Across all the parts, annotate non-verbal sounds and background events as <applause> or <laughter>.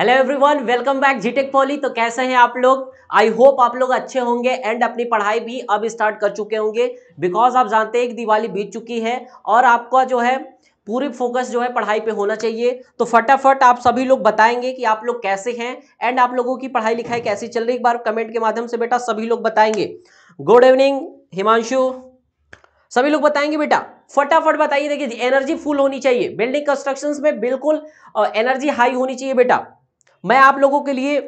Hello everyone welcome back G Tech poly तो कैसे हैं आप लोग आई होप आप लोग अच्छे होंगे एंड अपनी पढ़ाई भी अब स्टार्ट कर चुके होंगे बिकॉज आप जानते हैं एक दिवाली बीत चुकी है और आपका जो है पूरी फोकस जो है पढ़ाई पे होना चाहिए तो फटाफट आप सभी लोग बताएंगे कि आप लोग कैसे हैं एंड आप लोगों की पढ़ाई लिखाई कैसी चल रही एक बार कमेंट के माध्यम से बेटा सभी लोग बताएंगे गुड इवनिंग हिमांशु सभी लोग बताएंगे बेटा फटाफट बताइए देखिए एनर्जी फुल होनी चाहिए बिल्डिंग कंस्ट्रक्शंस में बिल्कुल एनर्जी हाई होनी चाहिए बेटा मैं आप लोगों के लिए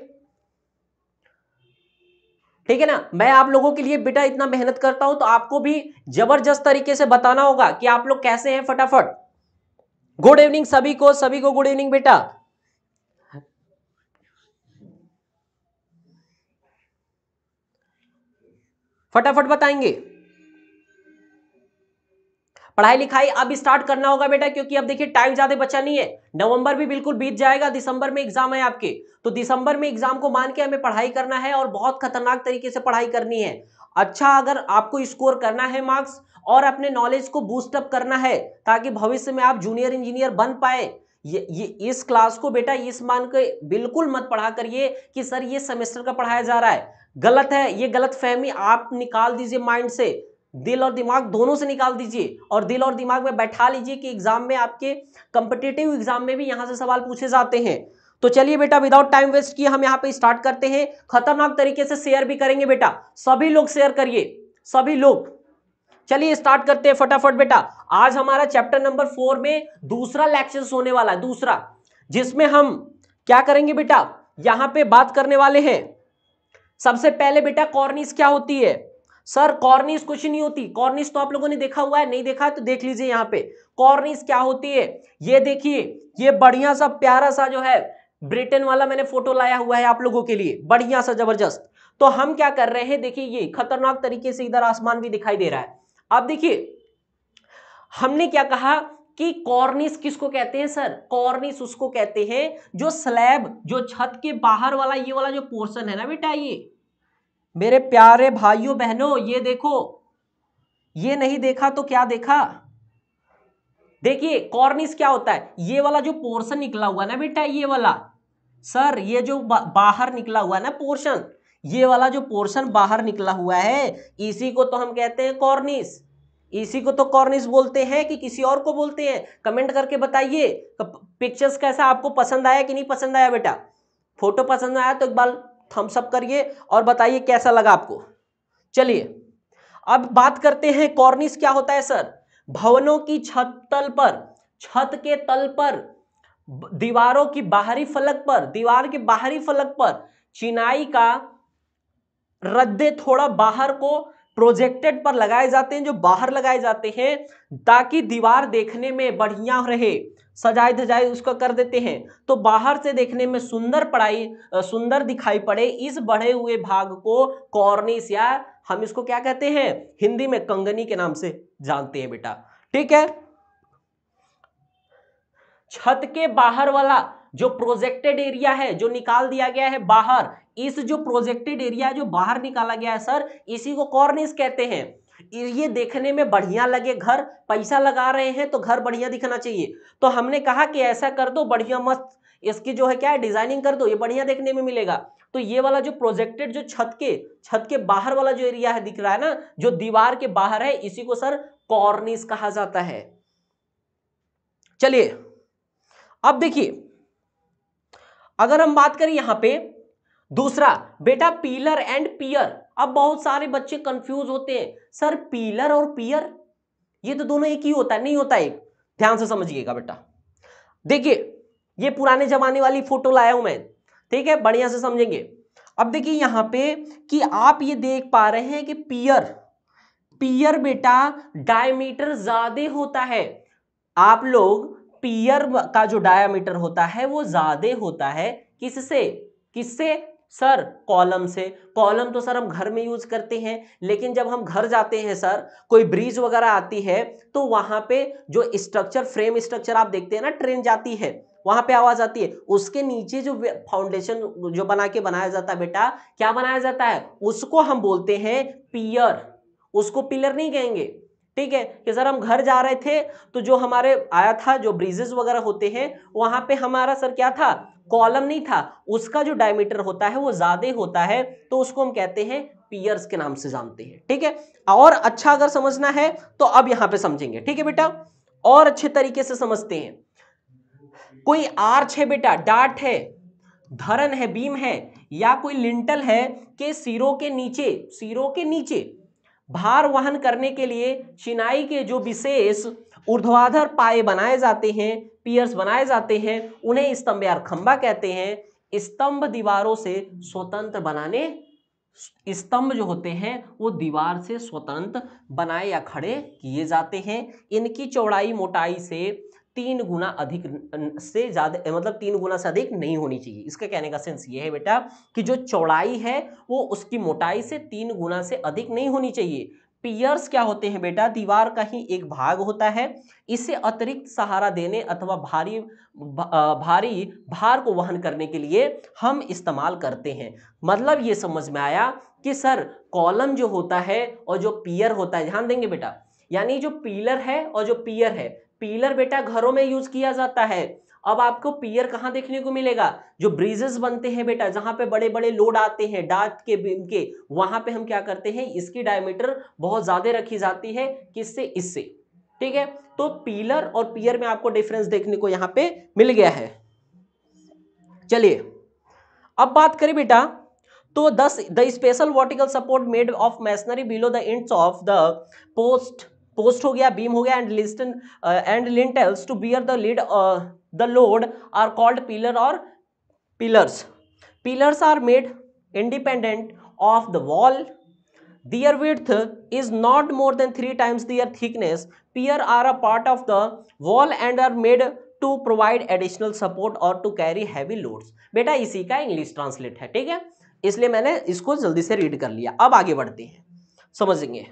ठीक है ना मैं आप लोगों के लिए बेटा इतना मेहनत करता हूं तो आपको भी जबरदस्त तरीके से बताना होगा कि आप लोग कैसे हैं फटाफट गुड इवनिंग सभी को सभी को गुड इवनिंग बेटा फटाफट बताएंगे पढ़ाई लिखाई अब स्टार्ट करना होगा बेटा क्योंकि अब देखिए टाइम ज्यादा बचा नहीं है नवंबर भी बिल्कुल बीत जाएगा दिसंबर में एग्जाम है आपके तो दिसंबर में एग्जाम को मान के हमें पढ़ाई करना है और बहुत खतरनाक तरीके से पढ़ाई करनी है अच्छा अगर आपको स्कोर करना है मार्क्स और अपने नॉलेज को बूस्टअप करना है ताकि भविष्य में आप जूनियर इंजीनियर बन पाए ये, ये इस क्लास को बेटा इस मान के बिल्कुल मत पढ़ा करिए कि सर ये सेमेस्टर का पढ़ाया जा रहा है गलत है ये गलत फहमी आप निकाल दीजिए माइंड से दिल और दिमाग दोनों से निकाल दीजिए और दिल और दिमाग में बैठा लीजिए कि एग्जाम में आपके कंपिटेटिव एग्जाम में भी यहां से सवाल पूछे जाते हैं तो चलिए बेटा विदाउट टाइम वेस्ट किए हम यहाँ पे स्टार्ट करते हैं खतरनाक तरीके से शेयर भी करेंगे बेटा सभी लोग शेयर करिए सभी लोग चलिए स्टार्ट करते हैं फटाफट बेटा आज हमारा चैप्टर नंबर फोर में दूसरा लेक्चर होने वाला है दूसरा जिसमें हम क्या करेंगे बेटा यहां पे बात करने वाले हैं सबसे पहले बेटा कॉर्निस क्या होती है सर कॉर्निस कुछ नहीं होती कॉर्निस तो आप लोगों ने देखा हुआ है नहीं देखा है तो देख लीजिए यहाँ पे कॉर्निस क्या होती है ये देखिए ये बढ़िया सा प्यारा सा जो है ब्रिटेन वाला मैंने फोटो लाया हुआ है आप लोगों के लिए बढ़िया सा जबरदस्त तो हम क्या कर रहे हैं देखिए ये खतरनाक तरीके से इधर आसमान भी दिखाई दे रहा है अब देखिए हमने क्या कहा कि कॉर्निस किसको कहते हैं सर कॉर्निस उसको कहते हैं जो स्लैब जो छत के बाहर वाला ये वाला जो पोर्शन है ना बेटा ये मेरे प्यारे भाइयों बहनों ये देखो ये नहीं देखा तो क्या देखा देखिए कॉर्निस क्या होता है ये वाला जो पोर्शन निकला हुआ ना बेटा ये वाला सर ये जो बा, बाहर निकला हुआ ना पोर्शन ये वाला जो पोर्शन बाहर निकला हुआ है इसी को तो हम कहते हैं कॉर्निस इसी को तो कॉर्निस बोलते हैं कि किसी और को बोलते हैं कमेंट करके बताइए पिक्चर्स कैसा आपको पसंद आया कि नहीं पसंद आया बेटा फोटो पसंद आया तो एक बार थम्सअप करिए और बताइए कैसा लगा आपको चलिए अब बात करते हैं कॉर्निस क्या होता है सर भवनों की छत तल पर छत के तल पर दीवारों की बाहरी फलक पर दीवार के बाहरी फलक पर चिनाई का रद्दे थोड़ा बाहर को प्रोजेक्टेड पर लगाए जाते हैं जो बाहर लगाए जाते हैं ताकि दीवार देखने में बढ़िया रहे सजाए धजाए उसको कर देते हैं तो बाहर से देखने में सुंदर पड़ाई सुंदर दिखाई पड़े इस बढ़े हुए भाग को कॉर्निस या हम इसको क्या कहते हैं हिंदी में कंगनी के नाम से जानते हैं बेटा ठीक है छत के बाहर वाला जो प्रोजेक्टेड एरिया है जो निकाल दिया गया है बाहर इस जो प्रोजेक्टेड एरिया जो बाहर निकाला गया है सर इसी को कॉर्निस कहते हैं ये देखने में बढ़िया लगे घर पैसा लगा रहे हैं तो घर बढ़िया दिखना चाहिए तो हमने कहा कि ऐसा कर दो बढ़िया मस्त इसकी जो है क्या है डिजाइनिंग कर दो ये बढ़िया देखने में मिलेगा तो ये वाला जो प्रोजेक्टेड जो छत के छत के बाहर वाला जो एरिया है दिख रहा है ना जो दीवार के बाहर है इसी को सर कॉर्निस कहा जाता है चलिए अब देखिए अगर हम बात करें यहां पे दूसरा बेटा पीलर एंड पियर अब बहुत सारे बच्चे कंफ्यूज होते हैं सर पीलर और पियर ये तो दोनों एक ही होता है नहीं होता एक ध्यान से समझिएगा बेटा देखिए ये पुराने जमाने वाली फोटो लाया हूं मैं ठीक है बढ़िया से समझेंगे अब देखिए यहां पे कि आप ये देख पा रहे हैं कि पियर पियर बेटा डायमीटर ज्यादा होता है आप लोग पियर का जो डायामीटर होता है वो ज़्यादा होता है किससे किससे सर कॉलम से कॉलम तो सर हम घर में यूज करते हैं लेकिन जब हम घर जाते हैं सर कोई ब्रिज वगैरह आती है तो वहां पे जो स्ट्रक्चर फ्रेम स्ट्रक्चर आप देखते हैं ना ट्रेन जाती है वहां पे आवाज आती है उसके नीचे जो फाउंडेशन जो बना के बनाया जाता है बेटा क्या बनाया जाता है उसको हम बोलते हैं पियर उसको पिलर नहीं कहेंगे ठीक है कि सर हम घर जा रहे थे तो जो हमारे आया था जो ब्रिजेस वगैरह होते हैं वहां पे हमारा सर क्या था कॉलम नहीं था उसका जो डायमीटर होता है वो ज्यादा होता है तो उसको हम कहते हैं पियर्स के नाम से जानते हैं ठीक है और अच्छा अगर समझना है तो अब यहां पे समझेंगे ठीक है बेटा और अच्छे तरीके से समझते हैं कोई आर्च है बेटा डाट है धरन है बीम है या कोई लिंटल है के सिरों के नीचे सिरों के नीचे भार वहन करने के लिए चिनाई के जो विशेष ऊर्ध्वाधर पाए बनाए जाते हैं पियर्स बनाए जाते हैं उन्हें स्तंभ यार खंबा कहते हैं स्तंभ दीवारों से स्वतंत्र बनाने स्तंभ जो होते हैं वो दीवार से स्वतंत्र बनाए या खड़े किए जाते हैं इनकी चौड़ाई मोटाई से तीन गुना अधिक से ज़्यादा मतलब तीन गुना से अधिक नहीं होनी चाहिए इसका कहने का सेंस ये है बेटा कि जो चौड़ाई है वो उसकी मोटाई से तीन गुना से अधिक नहीं होनी चाहिए पियर्स क्या होते हैं बेटा दीवार का ही एक भाग होता है इसे अतिरिक्त सहारा देने अथवा भारी भारी भार को वहन करने के लिए हम इस्तेमाल करते हैं मतलब ये समझ में आया कि सर कॉलम जो होता है और जो पियर होता है ध्यान देंगे बेटा यानी जो पिलर है और जो पियर है पीलर बेटा घरों में यूज किया जाता है अब आपको पियर कहाँ देखने को मिलेगा जो ब्रिजेस बनते हैं बेटा जहां पे बड़े बड़े लोड आते हैं डाट के बीम के वहां पे हम क्या करते हैं इसकी डायमीटर बहुत ज्यादा रखी जाती है किससे इससे ठीक है तो पिलर और पियर में आपको डिफरेंस देखने को यहां पे मिल गया है चलिए अब बात करें बेटा तो thus the special vertical support made of masonry below the end of the post post हो गया बीम हो गया एंड लिस्टन and lintels to bear the lead the load are called pillar और pillars pillars are made independent of the wall their width is not more than three times their thickness pier are a part of the wall and are made to provide additional support और to carry heavy loads बेटा इसी का English translate है ठीक है इसलिए मैंने इसको जल्दी से रीड कर लिया अब आगे बढ़ते हैं समझेंगे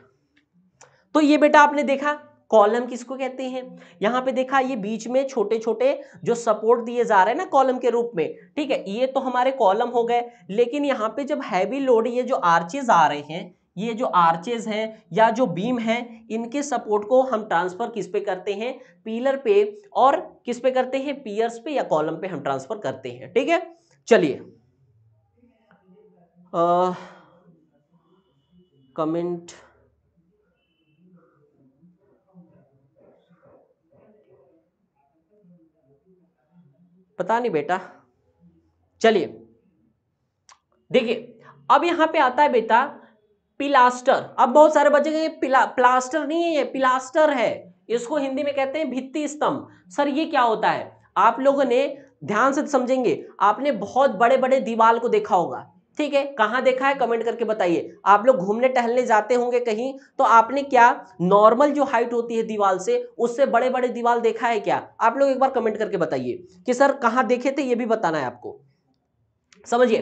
तो ये बेटा आपने देखा कॉलम किसको कहते हैं यहाँ पे देखा ये बीच में छोटे छोटे जो सपोर्ट दिए जा रहे हैं ना कॉलम के रूप में ठीक है ये तो हमारे कॉलम हो गए लेकिन यहाँ पे जब हैवी लोड ये जो आर्चेज आ रहे हैं ये जो आर्चेज हैं या जो बीम है इनके सपोर्ट को हम ट्रांसफर किस पे करते हैं पीलर पे और किस पे करते हैं पियर्स पे या कॉलम पे हम ट्रांसफर करते हैं ठीक है चलिए कमेंट पता नहीं बेटा चलिए देखिए अब यहां पे आता है बेटा पिलास्टर अब बहुत सारे बच्चे पिला प्लास्टर नहीं है ये पिलास्टर है इसको हिंदी में कहते हैं भित्ति स्तंभ सर ये क्या होता है आप लोगों ने ध्यान से समझेंगे आपने बहुत बड़े बड़े दीवाल को देखा होगा ठीक है कहां देखा है कमेंट करके बताइए आप लोग घूमने टहलने जाते होंगे कहीं तो आपने क्या नॉर्मल जो हाइट होती है दीवाल से उससे बड़े बड़े दीवाल देखा है क्या आप लोग एक बार कमेंट करके बताइए कि सर कहां देखे थे ये भी बताना है आपको समझिए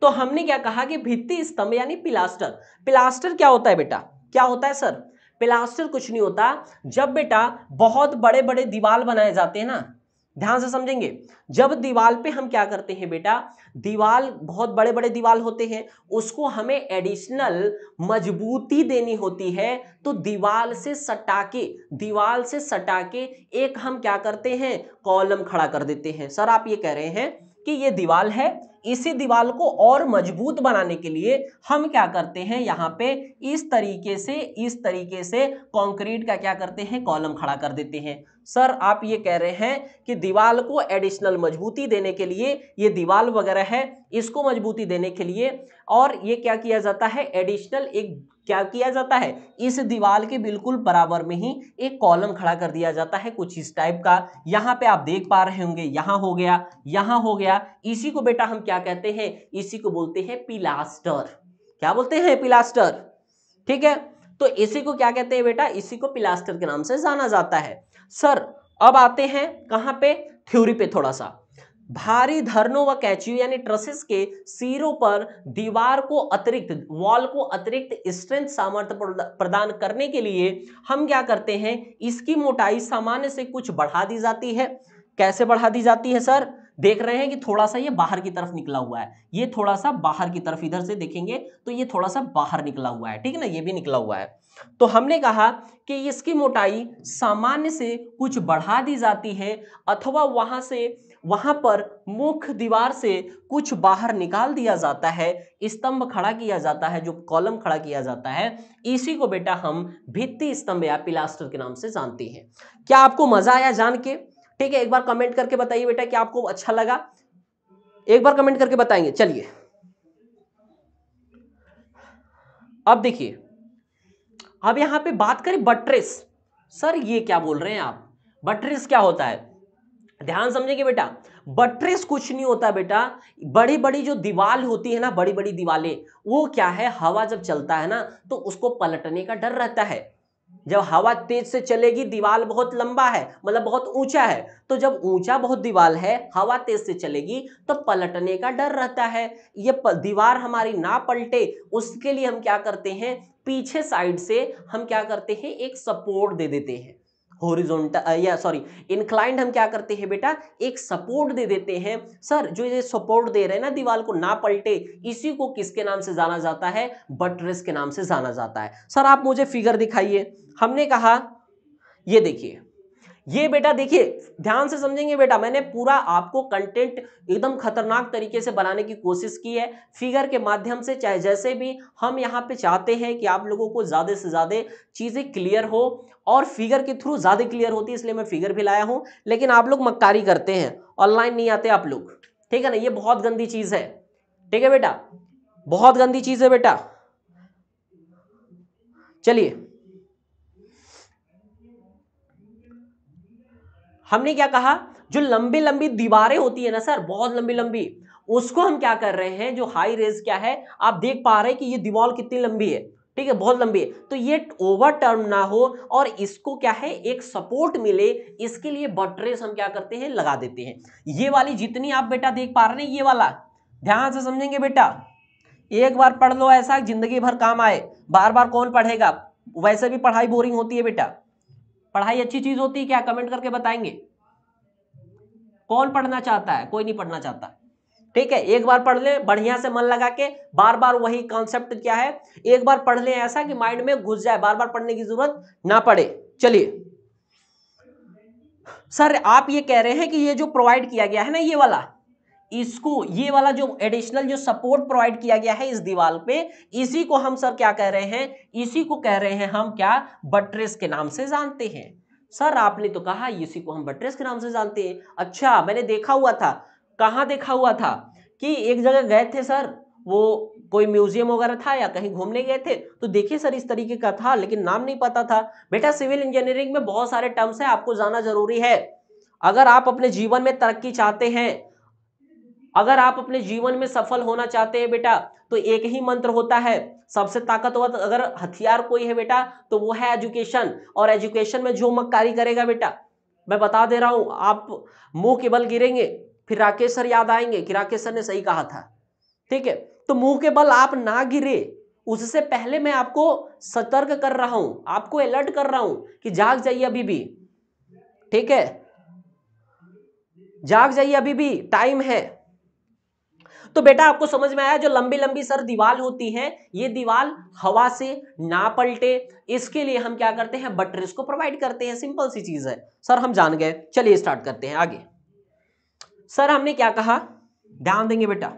तो हमने क्या कहा कि भित्ति स्तंभ यानी पिलास्टर पिलास्टर क्या होता है बेटा क्या होता है सर प्लास्टर कुछ नहीं होता जब बेटा बहुत बड़े बड़े दीवाल बनाए जाते हैं ना ध्यान से समझेंगे जब दीवाल पे हम क्या करते हैं बेटा दीवाल बहुत बड़े बड़े दीवाल होते हैं उसको हमें एडिशनल मजबूती देनी होती है तो दीवाल से सटा के दीवाल से सटा के एक हम क्या करते हैं कॉलम खड़ा कर देते हैं सर आप ये कह रहे हैं कि ये दीवाल है इसी दीवाल को और मजबूत बनाने के लिए हम क्या करते हैं यहाँ पे इस तरीके से इस तरीके से कंक्रीट का क्या करते हैं कॉलम खड़ा कर देते हैं सर आप ये कह रहे हैं कि दीवाल को एडिशनल मजबूती देने के लिए ये दीवाल वगैरह है इसको मजबूती देने के लिए और ये क्या किया जाता है एडिशनल एक क्या किया जाता है इस दीवाल के बिल्कुल बराबर में ही एक कॉलम खड़ा कर दिया जाता है कुछ इस टाइप का यहाँ पे आप देख पा रहे होंगे यहाँ हो गया यहाँ हो गया इसी को बेटा हम क्या कहते हैं इसी को बोलते हैं पिलास्टर क्या बोलते हैं पिलास्टर ठीक है तो इसी को क्या कहते हैं बेटा इसी को पिलास्टर के नाम से जाना जाता है सर अब आते हैं कहां पे थ्योरी पे थोड़ा सा भारी धरनों व कैचियो यानी ट्रसेस के सिरों पर दीवार को अतिरिक्त वॉल को अतिरिक्त स्ट्रेंथ सामर्थ्य प्रदान करने के लिए हम क्या करते हैं इसकी मोटाई सामान्य से कुछ बढ़ा दी जाती है कैसे बढ़ा दी जाती है सर देख रहे हैं कि थोड़ा सा ये बाहर की तरफ निकला हुआ है ये थोड़ा सा बाहर की तरफ इधर से देखेंगे तो ये थोड़ा सा बाहर निकला हुआ है ठीक है ना ये भी निकला हुआ है तो हमने कहा कि इसकी मोटाई सामान्य से कुछ बढ़ा दी जाती है अथवा वहां से वहां पर मुख्य दीवार से कुछ बाहर निकाल दिया जाता है स्तंभ खड़ा किया जाता है जो कॉलम खड़ा किया जाता है इसी को बेटा हम भित्ति स्तंभ या पिलास्टर के नाम से जानते हैं क्या आपको मजा आया जान के ठीक है एक बार कमेंट करके बताइए बेटा कि आपको अच्छा लगा एक बार कमेंट करके बताएंगे चलिए अब देखिए अब यहां पे बात करें बट्रेस सर ये क्या बोल रहे हैं आप बट्रेस क्या होता है ध्यान समझेंगे बेटा बट्रेस कुछ नहीं होता बेटा बड़ी बड़ी जो दीवाल होती है ना बड़ी बड़ी दीवाले वो क्या है हवा जब चलता है ना तो उसको पलटने का डर रहता है जब हवा तेज से चलेगी दीवाल बहुत लंबा है मतलब बहुत ऊंचा है तो जब ऊंचा बहुत दीवाल है हवा तेज से चलेगी तो पलटने का डर रहता है ये दीवार हमारी ना पलटे उसके लिए हम क्या करते हैं पीछे साइड से हम क्या करते हैं एक सपोर्ट दे देते हैं होरिजोनटल या सॉरी इंक्लाइंड हम क्या करते हैं बेटा एक सपोर्ट दे देते हैं सर जो ये सपोर्ट दे रहे हैं ना दीवार को ना पलटे इसी को किसके नाम से जाना जाता है बटरेस के नाम से जाना जाता है सर आप मुझे फिगर दिखाइए हमने कहा ये देखिए ये बेटा देखिए ध्यान से समझेंगे बेटा मैंने पूरा आपको कंटेंट एकदम खतरनाक तरीके से बनाने की कोशिश की है फिगर के माध्यम से चाहे जैसे भी हम यहाँ पे चाहते हैं कि आप लोगों को ज़्यादा से ज़्यादा चीज़ें क्लियर हो और फिगर के थ्रू ज़्यादा क्लियर होती है इसलिए मैं फिगर भी लाया हूँ लेकिन आप लोग मक्कारी करते हैं ऑनलाइन नहीं आते आप लोग ठीक है ना ये बहुत गंदी चीज़ है ठीक है बेटा बहुत गंदी चीज़ है बेटा चलिए हमने क्या कहा जो लंबी लंबी दीवारें होती है ना सर बहुत लंबी लंबी उसको हम क्या कर रहे हैं जो हाई रेज क्या है आप देख पा रहे हैं कि ये दीवार कितनी लंबी है ठीक है बहुत लंबी है तो ये ओवर टर्म ना हो और इसको क्या है एक सपोर्ट मिले इसके लिए बटरेस हम क्या करते हैं लगा देते हैं ये वाली जितनी आप बेटा देख पा रहे हैं ये वाला ध्यान से समझेंगे बेटा एक बार पढ़ लो ऐसा जिंदगी भर काम आए बार बार कौन पढ़ेगा वैसे भी पढ़ाई बोरिंग होती है बेटा पढ़ाई अच्छी चीज होती है क्या कमेंट करके बताएंगे कौन पढ़ना चाहता है कोई नहीं पढ़ना चाहता ठीक है एक बार पढ़ लें बढ़िया से मन लगा के बार बार वही कॉन्सेप्ट क्या है एक बार पढ़ लें ऐसा कि माइंड में घुस जाए बार बार पढ़ने की जरूरत ना पड़े चलिए सर आप ये कह रहे हैं कि ये जो प्रोवाइड किया गया है ना ये वाला इसको ये वाला जो एडिशनल जो सपोर्ट प्रोवाइड किया गया है इस दीवार पे इसी को हम सर क्या कह रहे हैं इसी को कह रहे हैं हम क्या बट्रेस के नाम से जानते हैं सर आपने तो कहा इसी को हम बट्रेस के नाम से जानते हैं अच्छा मैंने देखा हुआ था कहाँ देखा हुआ था कि एक जगह गए थे सर वो कोई म्यूजियम वगैरह था या कहीं घूमने गए थे तो देखिए सर इस तरीके का था लेकिन नाम नहीं पता था बेटा सिविल इंजीनियरिंग में बहुत सारे टर्म्स हैं आपको जाना जरूरी है अगर आप अपने जीवन में तरक्की चाहते हैं अगर आप अपने जीवन में सफल होना चाहते हैं बेटा तो एक ही मंत्र होता है सबसे ताकतवर अगर हथियार कोई है बेटा तो वो है एजुकेशन और एजुकेशन में जो मक्कारी करेगा बेटा मैं बता दे रहा हूं आप मुंह के बल गिरेंगे फिर राकेश सर याद आएंगे कि राकेश सर ने सही कहा था ठीक है तो मुंह के बल आप ना गिरे उससे पहले मैं आपको सतर्क कर रहा हूं आपको अलर्ट कर रहा हूं कि जाग जाइए अभी भी ठीक है जाग जाइए अभी भी टाइम है तो बेटा आपको समझ में आया जो लंबी लंबी सर दीवाल होती है ये दीवाल हवा से ना पलटे इसके लिए हम क्या करते हैं बटरेस को प्रोवाइड करते हैं सिंपल सी चीज है सर हम जान गए चलिए स्टार्ट करते हैं आगे सर हमने क्या कहा ध्यान देंगे बेटा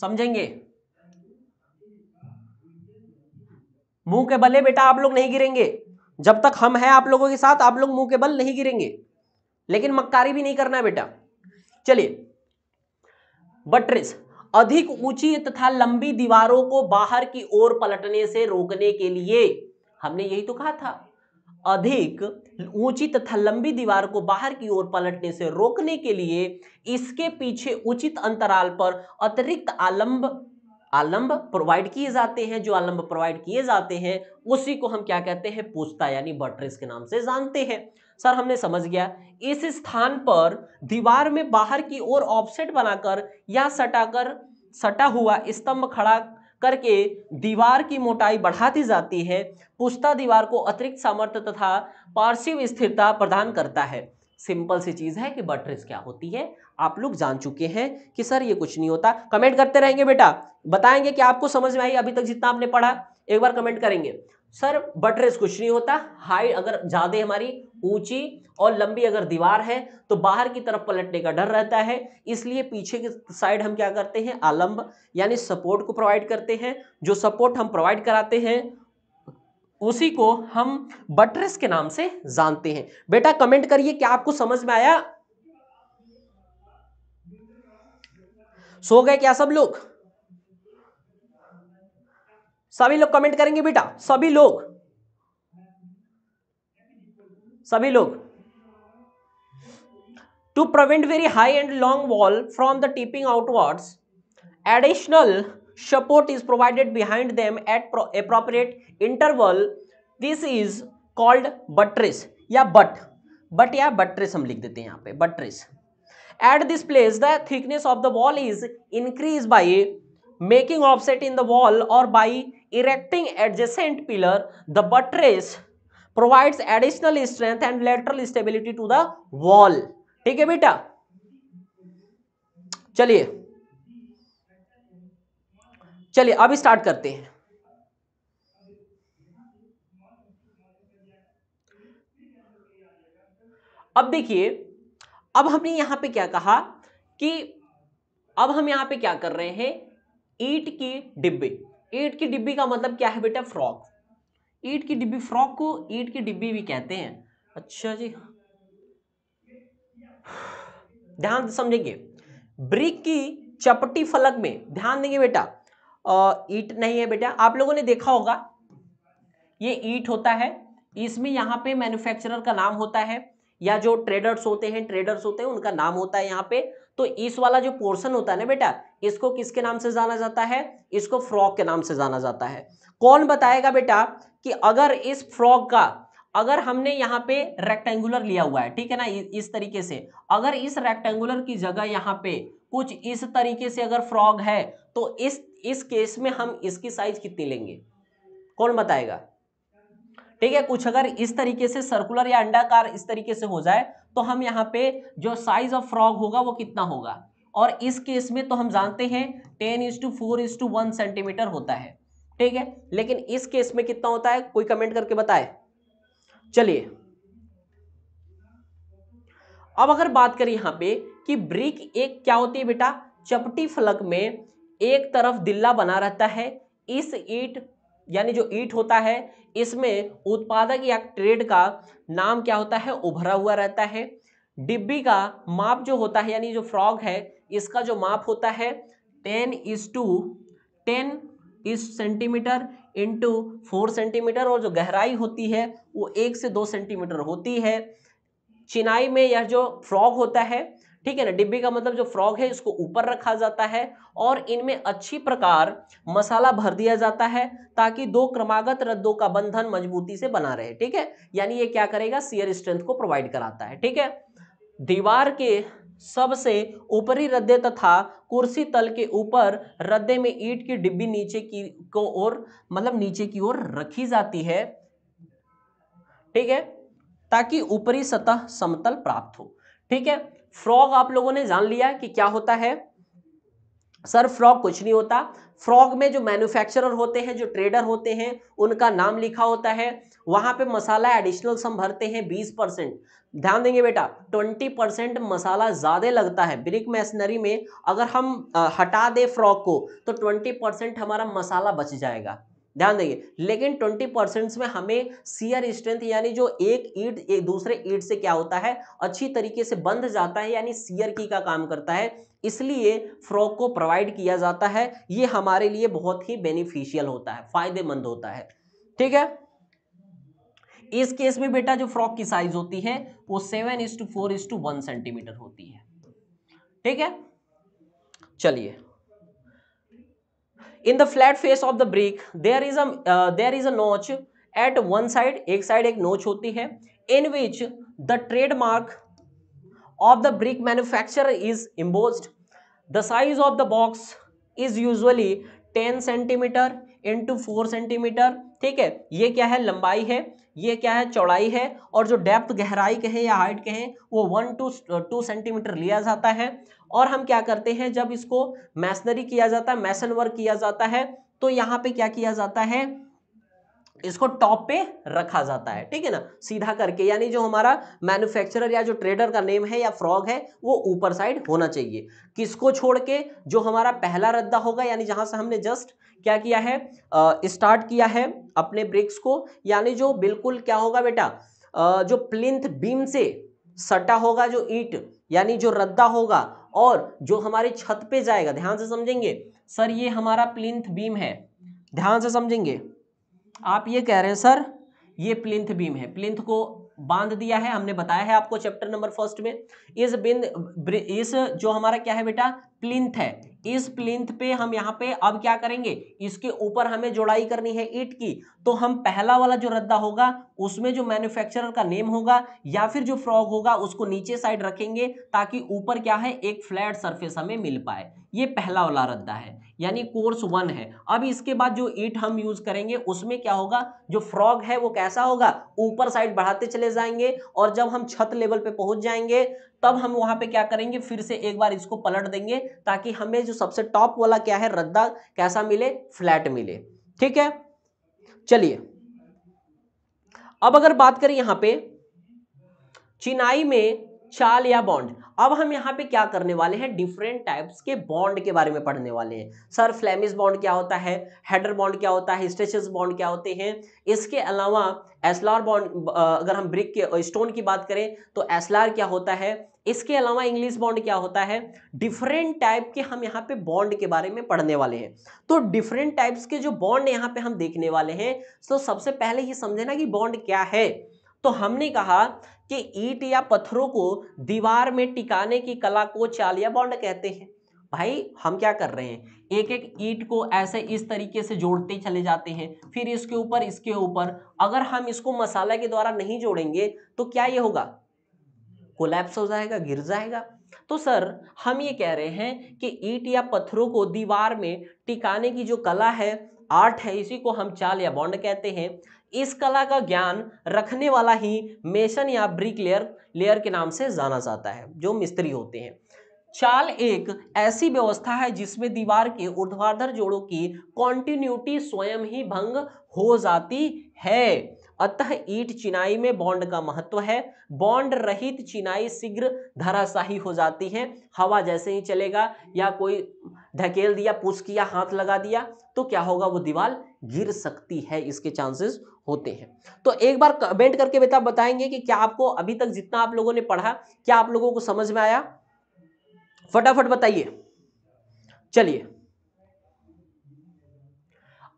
समझेंगे मुंह के बले बेटा आप लोग नहीं गिरेंगे जब तक हम हैं आप लोगों के साथ आप लोग मुंह के बल नहीं गिरेंगे लेकिन मक्कारी भी नहीं करना है बेटा चलिए बट्रेस अधिक ऊंची तथा लंबी दीवारों को बाहर की ओर पलटने से रोकने के लिए हमने यही तो कहा था अधिक ऊंची तथा लंबी दीवार को बाहर की ओर पलटने से रोकने के लिए इसके पीछे उचित अंतराल पर अतिरिक्त आलंब आलंब प्रोवाइड किए जाते हैं जो आलंब प्रोवाइड किए जाते हैं उसी को हम क्या कहते हैं पोस्ता यानी बटरेस के नाम से जानते हैं सर हमने समझ गया इस स्थान पर दीवार में बाहर की ओर ऑफसेट बनाकर या सटाकर सटा हुआ स्तंभ खड़ा करके दीवार की मोटाई बढ़ाती जाती है पुस्ता दीवार को अतिरिक्त सामर्थ्य तथा पार्शिव स्थिरता प्रदान करता है सिंपल सी चीज़ है कि बटरेस क्या होती है आप लोग जान चुके हैं कि सर ये कुछ नहीं होता कमेंट करते रहेंगे बेटा बताएंगे कि आपको समझ में आई अभी तक जितना आपने पढ़ा एक बार कमेंट करेंगे सर बटरेस कुछ नहीं होता हाइट अगर ज़्यादा हमारी ऊंची और लंबी अगर दीवार है तो बाहर की तरफ पलटने का डर रहता है इसलिए पीछे की साइड हम क्या करते हैं आलम्ब यानी सपोर्ट को प्रोवाइड करते हैं जो सपोर्ट हम प्रोवाइड कराते हैं उसी को हम बटरेस के नाम से जानते हैं बेटा कमेंट करिए क्या आपको समझ में आया सो गए क्या सब लोग सभी लोग कमेंट करेंगे बेटा सभी लोग सभी लोग to prevent very high and long wall from the tipping outwards additional support is provided behind them at appropriate interval this is called buttress या बट बट या बट्रेस हम लिख देते हैं यहां पे buttress at this place the thickness of the wall is increase by making offset in the wall और by erecting adjacent pillar the buttress provides additional strength and lateral stability to the wall ठीक है बेटा चलिए चलिए अब start करते हैं अब देखिए अब हमने यहां पे क्या कहा कि अब हम यहां पे क्या कर रहे हैं ईट की डिब्बे ईट की डिब्बी का मतलब क्या है बेटा फ्रॉक ईट की डिब्बी फ्रॉक को ईट की डिब्बी भी कहते हैं अच्छा जी ध्यान से समझेंगे ब्रिक की चपटी फलक में ध्यान देंगे बेटा ईट नहीं है बेटा आप लोगों ने देखा होगा ये ईट होता है इसमें यहाँ पे मैन्युफैक्चरर का नाम होता है या जो ट्रेडर्स होते हैं ट्रेडर्स होते हैं उनका नाम होता है यहाँ पे तो इस वाला जो पोर्शन होता है ना बेटा इसको किसके नाम से जाना जाता है इसको फ्रॉक के नाम से जाना जाता है कौन बताएगा बेटा कि अगर इस फ्रॉक का अगर हमने यहाँ पे रेक्टेंगुलर लिया हुआ है ठीक है ना इस तरीके से अगर इस रेक्टेंगुलर की जगह यहाँ पे कुछ इस तरीके से अगर फ्रॉग है तो इस इस केस में हम इसकी साइज कितनी लेंगे कौन बताएगा ठीक है कुछ अगर इस तरीके से सर्कुलर या अंडाकार इस तरीके से हो जाए तो हम यहाँ पे जो साइज ऑफ फ्रॉग होगा वो कितना होगा और इस केस में तो हम जानते हैं ten is to four is to one centimeter होता है ठीक है लेकिन इस केस में कितना होता है कोई कमेंट करके बताए चलिए अब अगर बात करें यहां पे कि ब्रिक एक क्या होती है बेटा चपटी फलक में एक तरफ दिल्ला बना रहता है इस ईट यानी जो ईट होता है इसमें उत्पादक या ट्रेड का नाम क्या होता है उभरा हुआ रहता है डिब्बी का माप जो होता है यानी जो फ्रॉग है इसका जो माप होता है ten is to ten is centimeter into four centimeter और जो गहराई होती है वो एक से दो सेंटीमीटर होती है चिनाई में यह जो फ्रॉग होता है ठीक है ना डिब्बी का मतलब जो फ्रॉग है इसको ऊपर रखा जाता है और इनमें अच्छी प्रकार मसाला भर दिया जाता है ताकि दो क्रमागत रद्दों का बंधन मजबूती से बना रहे ठीक है यानी ये क्या करेगा सीयर स्ट्रेंथ को प्रोवाइड कराता है ठीक है दीवार के सबसे ऊपरी रद्दे तथा कुर्सी तल के ऊपर रद्दे में ईट की डिब्बी नीचे की को ओर मतलब नीचे की ओर रखी जाती है ठीक है ताकि ऊपरी सतह समतल प्राप्त हो ठीक है फ्रॉग आप लोगों ने जान लिया कि क्या होता है सर फ्रॉग कुछ नहीं होता फ्रॉग में जो मैन्युफैक्चरर होते हैं जो ट्रेडर होते हैं उनका नाम लिखा होता है वहां पे मसाला एडिशनल सम भरते हैं 20 परसेंट ध्यान देंगे बेटा 20 परसेंट मसाला ज़्यादा लगता है ब्रिक मैशनरी में अगर हम आ, हटा दे फ्रॉग को तो 20 परसेंट हमारा मसाला बच जाएगा ध्यान देंगे लेकिन ट्वेंटी परसेंट में हमें सीयर स्ट्रेंथ यानी जो एक ईट एक दूसरे ईट से क्या होता है अच्छी तरीके से बंध जाता है यानी सीयर की का काम करता है इसलिए फ्रॉक को प्रोवाइड किया जाता है ये हमारे लिए बहुत ही बेनिफिशियल होता है फायदेमंद होता है ठीक है इस केस में बेटा जो फ्रॉक की साइज होती है वो seven is to four is to one centimeter होती है ठीक है चलिए in the flat face of the brick there is a uh, there is a notch at one side एक side एक notch होती है in which the trademark of the brick manufacturer is embossed the size of the box is usually 10 centimeter into four centimeter ठीक है ये क्या है लंबाई है ये क्या है चौड़ाई है और जो डेप्थ गहराई के या हाइट के हैं वो वन टू टू सेंटीमीटर लिया जाता है और हम क्या करते हैं जब इसको मैसनरी किया जाता है मैसन वर्क किया जाता है तो यहाँ पे क्या किया जाता है इसको टॉप पे रखा जाता है ठीक है ना सीधा करके यानी जो हमारा मैन्युफैक्चरर या जो ट्रेडर का नेम है या फ्रॉग है वो ऊपर साइड होना चाहिए किसको छोड़ के जो हमारा पहला रद्दा होगा यानी जहां से हमने जस्ट क्या किया है स्टार्ट किया है अपने ब्रिक्स को यानी जो बिल्कुल क्या होगा बेटा आ, जो प्लिंथ बीम से सटा होगा जो ईट यानी जो रद्दा होगा और जो हमारी छत पे जाएगा ध्यान से समझेंगे सर ये हमारा प्लिंथ बीम है ध्यान से समझेंगे आप ये कह रहे हैं सर ये प्लिंथ बीम है प्लिंथ को बांध दिया है हमने बताया है आपको चैप्टर नंबर फर्स्ट में इस बिंद इस जो हमारा क्या है बेटा प्लिंथ है इस प्लिंथ पे हम यहाँ पे अब क्या करेंगे इसके ऊपर हमें जोड़ाई करनी है ईट की तो हम पहला वाला जो रद्दा होगा उसमें जो मैन्युफैक्चरर का नेम होगा या फिर जो फ्रॉग होगा उसको नीचे साइड रखेंगे ताकि ऊपर क्या है एक फ्लैट सरफेस हमें मिल पाए ये पहला वाला रद्दा है यानी कोर्स वन है अब इसके बाद जो ईट हम यूज करेंगे उसमें क्या होगा जो फ्रॉग है वो कैसा होगा ऊपर साइड बढ़ाते चले जाएंगे और जब हम छत लेवल पे पहुंच जाएंगे तब हम वहां पे क्या करेंगे फिर से एक बार इसको पलट देंगे ताकि हमें जो सबसे टॉप वाला क्या है रद्दा कैसा मिले फ्लैट मिले ठीक है चलिए अब अगर बात करें यहां पे चिनाई में चाल या बॉन्ड अब हम यहाँ पे क्या करने वाले हैं डिफरेंट टाइप्स के बॉन्ड के बारे में पढ़ने वाले हैं सर फ्लेमिस बॉन्ड क्या होता है हेडर बॉन्ड क्या होता है स्ट्रेचेस बॉन्ड क्या होते हैं इसके अलावा एसलार बॉन्ड अगर हम ब्रिक के स्टोन की बात करें तो एसलार क्या होता है इसके अलावा इंग्लिश बॉन्ड क्या होता है डिफरेंट टाइप के हम यहाँ पे बॉन्ड के बारे में पढ़ने वाले हैं तो डिफरेंट टाइप्स के जो बॉन्ड यहाँ पे हम देखने वाले हैं तो सबसे पहले ये समझे ना कि बॉन्ड क्या है तो हमने कहा कि ईट या पत्थरों को दीवार में टिकाने की कला को चाल या बॉन्ड कहते हैं भाई हम क्या कर रहे हैं एक एक ईट को ऐसे इस तरीके से जोड़ते चले जाते हैं फिर इसके ऊपर इसके ऊपर अगर हम इसको मसाला के द्वारा नहीं जोड़ेंगे तो क्या ये होगा कोलैप्स हो जाएगा गिर जाएगा तो सर हम ये कह रहे हैं कि ईट या पत्थरों को दीवार में टिकाने की जो कला है आर्ट है इसी को हम चाल या बॉन्ड कहते हैं इस कला का ज्ञान रखने वाला ही मेसन या ब्रिक लेयर लेयर के नाम से जाना जाता है जो मिस्त्री होते हैं चाल एक ऐसी व्यवस्था है जिसमें दीवार के ऊर्ध्वाधर जोड़ों की कॉन्टिन्यूटी स्वयं ही भंग हो जाती है अतः ईट चिनाई में बॉन्ड का महत्व है बॉन्ड रहित चिनाई शीघ्र धराशाही हो जाती है हवा जैसे ही चलेगा या कोई ढकेल दिया पुश किया हाथ लगा दिया तो क्या होगा वो दीवार गिर सकती है इसके चांसेस होते हैं तो एक बार कमेंट करके बेटा बताएंगे कि क्या आपको अभी तक जितना आप लोगों ने पढ़ा क्या आप लोगों को समझ में आया फटाफट बताइए चलिए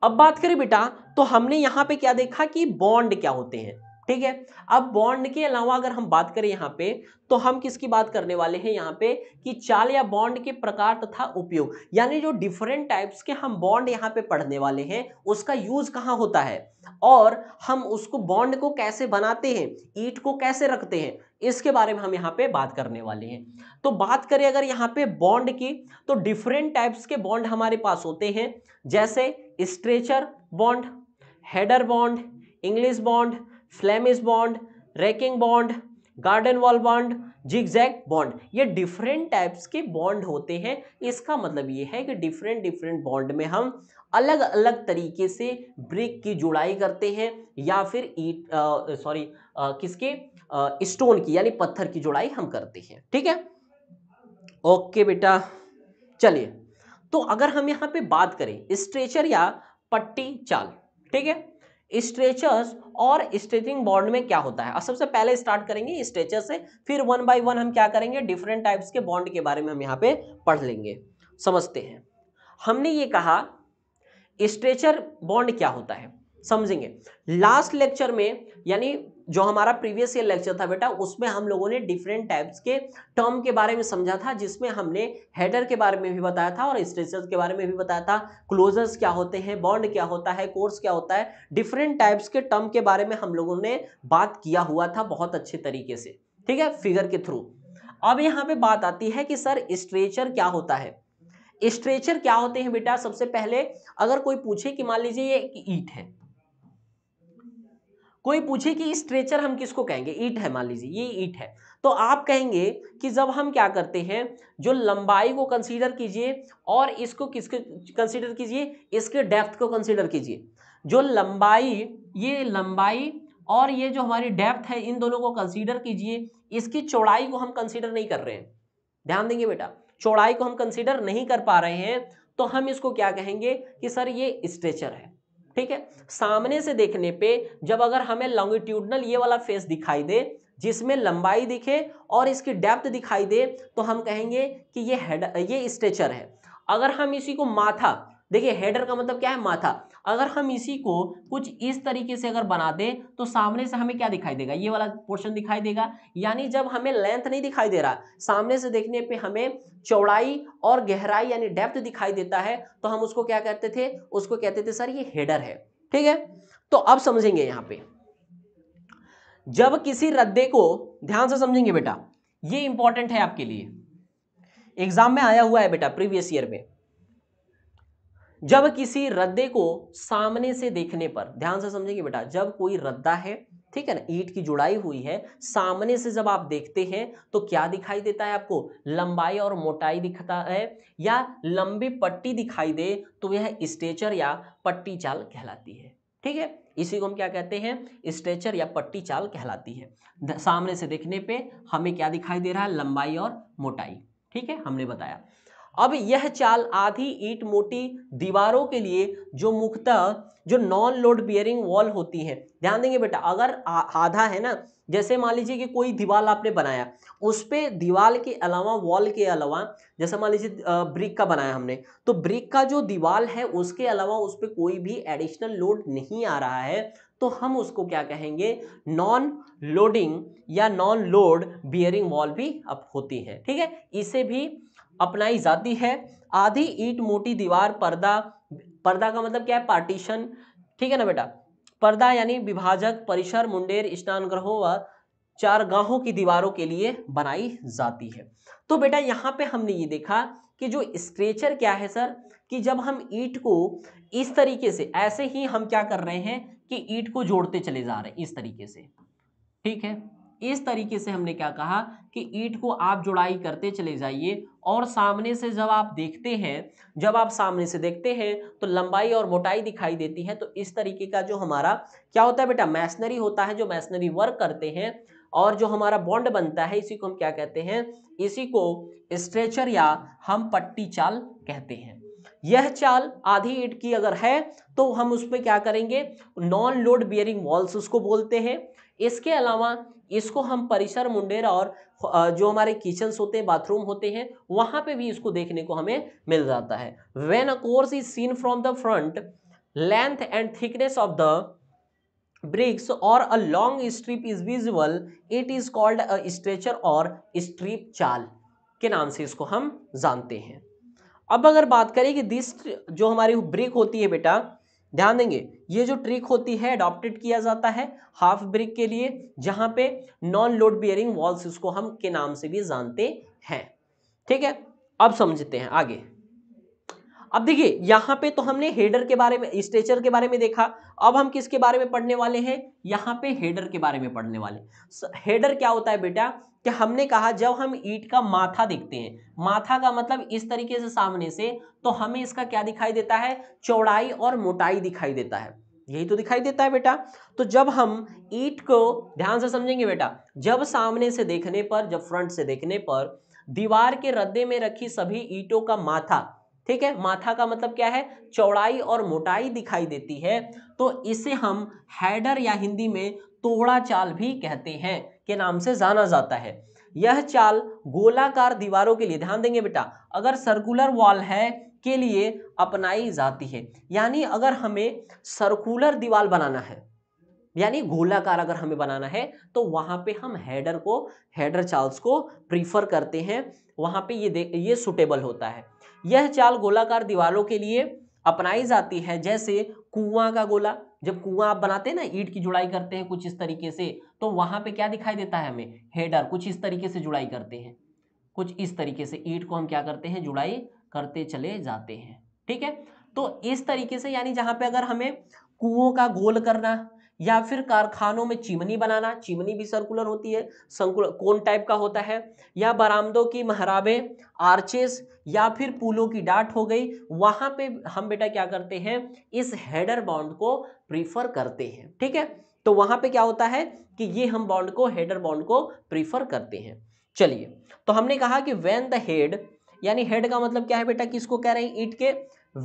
अब बात करें बेटा तो हमने यहां पे क्या देखा कि बॉन्ड क्या होते हैं ठीक है अब बॉन्ड के अलावा अगर हम बात करें यहाँ पे तो हम किसकी बात करने वाले हैं यहाँ पे कि चाल या बॉन्ड के प्रकार तथा उपयोग यानी जो डिफरेंट टाइप्स के हम बॉन्ड यहाँ पे पढ़ने वाले हैं उसका यूज कहाँ होता है और हम उसको बॉन्ड को कैसे बनाते हैं ईट को कैसे रखते हैं इसके बारे में हम यहाँ पे बात करने वाले हैं तो बात करें अगर यहाँ पे बॉन्ड की तो डिफरेंट टाइप्स के बॉन्ड हमारे पास होते हैं जैसे stretcher bond header bond English bond Flemish bond racking bond garden wall bond zigzag bond ये डिफरेंट टाइप्स के बॉन्ड होते हैं इसका मतलब ये है कि डिफरेंट डिफरेंट बॉन्ड में हम अलग अलग तरीके से ब्रिक की जुड़ाई करते हैं या फिर ईट सॉरी किसके स्टोन की यानी पत्थर की जुड़ाई हम करते हैं ठीक है ओके बेटा चलिए तो अगर हम यहाँ पे बात करें स्ट्रेचर या पट्टी चाल ठीक है स्ट्रेचर्स और स्ट्रेचिंग बॉन्ड में क्या होता है सबसे पहले स्टार्ट करेंगे स्ट्रेचर से फिर वन बाय वन हम क्या करेंगे डिफरेंट टाइप्स के बॉन्ड के बारे में हम यहाँ पे पढ़ लेंगे समझते हैं हमने ये कहा स्ट्रेचर बॉन्ड क्या होता है समझेंगे लास्ट लेक्चर में यानी जो हमारा प्रीवियस ईयर लेक्चर था बेटा उसमें हम लोगों ने डिफरेंट टाइप्स के टर्म के बारे में समझा था जिसमें हमने हेडर के बारे में भी बताया था और स्ट्रेचर्स के बारे में भी बताया था क्लोजर्स क्या होते हैं बॉन्ड क्या होता है कोर्स क्या होता है डिफरेंट टाइप्स के टर्म के बारे में हम लोगों ने बात किया हुआ था बहुत अच्छे तरीके से ठीक है फिगर के थ्रू अब यहाँ पे बात आती है कि सर स्ट्रेचर क्या होता है स्ट्रेचर क्या होते हैं बेटा सबसे पहले अगर कोई पूछे कि मान लीजिए ये ईट है कोई पूछे कि स्ट्रेचर हम किसको कहेंगे ईट है मान लीजिए ये ईट है तो आप कहेंगे कि जब हम क्या करते हैं जो लंबाई को कंसीडर कीजिए और इसको किसके कंसीडर कीजिए इसके डेप्थ को कंसीडर कीजिए जो लंबाई ये लंबाई और ये जो हमारी डेप्थ है इन दोनों को कंसीडर कीजिए इसकी चौड़ाई को हम कंसीडर नहीं कर रहे हैं ध्यान देंगे बेटा चौड़ाई को हम कंसीडर नहीं कर पा रहे हैं तो हम इसको क्या कहेंगे कि सर ये स्ट्रेचर है ठीक है सामने से देखने पे जब अगर हमें लॉन्गिट्यूडनल ये वाला फेस दिखाई दे जिसमें लंबाई दिखे और इसकी डेप्थ दिखाई दे तो हम कहेंगे कि ये हेड ये स्ट्रेचर है अगर हम इसी को माथा देखिए हेडर का मतलब क्या है माथा अगर हम इसी को कुछ इस तरीके से अगर बना दें तो सामने से हमें क्या दिखाई देगा ये वाला पोर्शन दिखाई देगा यानी जब हमें लेंथ नहीं दिखाई दे रहा सामने से देखने पे हमें चौड़ाई और गहराई यानी डेप्थ दिखाई देता है तो हम उसको क्या कहते थे उसको कहते थे सर ये हेडर है ठीक है तो अब समझेंगे यहाँ पे जब किसी रद्दे को ध्यान से समझेंगे बेटा ये इंपॉर्टेंट है आपके लिए एग्जाम में आया हुआ है बेटा प्रीवियस ईयर में जब किसी रद्दे को सामने से देखने पर ध्यान से समझेंगे बेटा जब कोई रद्दा है ठीक है ना ईट की जुड़ाई हुई है सामने से जब आप देखते हैं तो क्या दिखाई देता है आपको लंबाई और मोटाई दिखता है या लंबी पट्टी दिखाई दे तो यह स्टेचर या पट्टी चाल कहलाती है ठीक है इसी को हम क्या कहते हैं स्ट्रेचर या पट्टी चाल कहलाती है सामने से देखने पे हमें क्या दिखाई दे रहा है लंबाई और मोटाई ठीक है हमने बताया अब यह चाल आधी ईट मोटी दीवारों के लिए जो मुख्यतः जो नॉन लोड बियरिंग वॉल होती है ध्यान देंगे बेटा अगर आधा है ना जैसे मान लीजिए कि कोई दीवार आपने बनाया उस पर दीवार के अलावा वॉल के अलावा जैसे मान लीजिए ब्रिक का बनाया हमने तो ब्रिक का जो दीवार है उसके अलावा उस पर कोई भी एडिशनल लोड नहीं आ रहा है तो हम उसको क्या कहेंगे नॉन लोडिंग या नॉन लोड बियरिंग वॉल भी अब होती है ठीक है इसे भी अपनाई जाती है आधी ईट मोटी दीवार पर्दा पर्दा का मतलब क्या है पार्टीशन ठीक है ना बेटा पर्दा यानी विभाजक परिसर मुंडेर स्नान ग्रहों व चार गाहों की दीवारों के लिए बनाई जाती है तो बेटा यहाँ पे हमने ये देखा कि जो स्क्रेचर क्या है सर कि जब हम ईट को इस तरीके से ऐसे ही हम क्या कर रहे हैं कि ईट को जोड़ते चले जा रहे हैं इस तरीके से ठीक है इस तरीके से हमने क्या कहा कि ईट को आप जुड़ाई करते चले जाइए और सामने से जब आप देखते हैं जब आप सामने से देखते हैं तो लंबाई और मोटाई दिखाई देती है तो इस तरीके का जो हमारा क्या होता है बेटा मैसनरी होता है जो मैसनरी वर्क करते हैं और जो हमारा बॉन्ड बनता है इसी को हम क्या कहते हैं इसी को स्ट्रेचर या हम पट्टी चाल कहते हैं यह चाल आधी ईट की अगर है तो हम उसमें क्या करेंगे नॉन लोड बियरिंग वॉल्स उसको बोलते हैं इसके अलावा इसको हम परिसर मुंडेर और जो हमारे किचन्स होते हैं बाथरूम होते हैं वहां पे भी इसको देखने को हमें मिल जाता है when a course is seen from the front length and thickness of the bricks और a long strip is visual it is called a stretcher और स्ट्रिप चाल के नाम से इसको हम जानते हैं अब अगर बात करें कि दिस जो हमारी ब्रिक होती है बेटा ध्यान देंगे ये जो ट्रिक होती है अडॉप्टेड किया जाता है हाफ ब्रिक के लिए जहां पे नॉन लोड बियरिंग वॉल्स इसको हम के नाम से भी जानते हैं ठीक है अब समझते हैं आगे अब देखिए यहां पे तो हमने हेडर के बारे में स्ट्रेचर के बारे में देखा अब हम किसके बारे में पढ़ने वाले हैं यहां पे हेडर के बारे में पढ़ने वाले हेडर क्या होता है बेटा कि हमने कहा जब हम ईट का माथा देखते हैं माथा का मतलब इस तरीके से सामने से तो हमें इसका क्या दिखाई देता है चौड़ाई और मोटाई दिखाई देता है यही तो दिखाई देता है बेटा तो जब हम ईट को ध्यान से समझेंगे बेटा जब सामने से देखने पर जब फ्रंट से देखने पर दीवार के रद्दे में रखी सभी ईटों का माथा ठीक है माथा का मतलब क्या है चौड़ाई और मोटाई दिखाई देती है तो इसे हम हैडर या हिंदी में तोड़ा चाल भी कहते हैं के नाम से जाना जाता है यह चाल गोलाकार दीवारों के लिए ध्यान देंगे बेटा अगर सर्कुलर वॉल है के लिए अपनाई जाती है यानी अगर हमें सर्कुलर दीवार बनाना है यानी गोलाकार अगर हमें बनाना है तो वहां पे हम हेडर को हेडर चाल्स को प्रीफर करते हैं वहां पे ये ये सुटेबल होता है यह चाल गोलाकार दीवारों के लिए अपनाई जाती है जैसे कुआं का गोला जब कुआं आप बनाते हैं ना ईट की जुड़ाई करते हैं कुछ इस तरीके से तो वहां पे क्या दिखाई देता है हमें हेडर कुछ इस तरीके से जुड़ाई करते हैं कुछ इस तरीके से ईट को हम क्या करते हैं जुड़ाई करते चले जाते हैं ठीक है तो इस तरीके से यानी जहां पे अगर हमें कुओं का गोल करना या फिर कारखानों में चिमनी बनाना चिमनी भी सर्कुलर होती है संकुल कौन टाइप का होता है या बरामदों की महराबे आर्चेस या फिर पुलों की डाट हो गई वहां पे हम बेटा क्या करते हैं इस हेडर बाउंड को प्रीफर करते हैं ठीक है तो वहां पे क्या होता है कि ये हम बॉन्ड को हेडर बॉन्ड को प्रीफर करते हैं चलिए तो हमने कहा कि वेन द हेड यानी हेड का मतलब क्या है बेटा किसको कह रहे हैं ईट के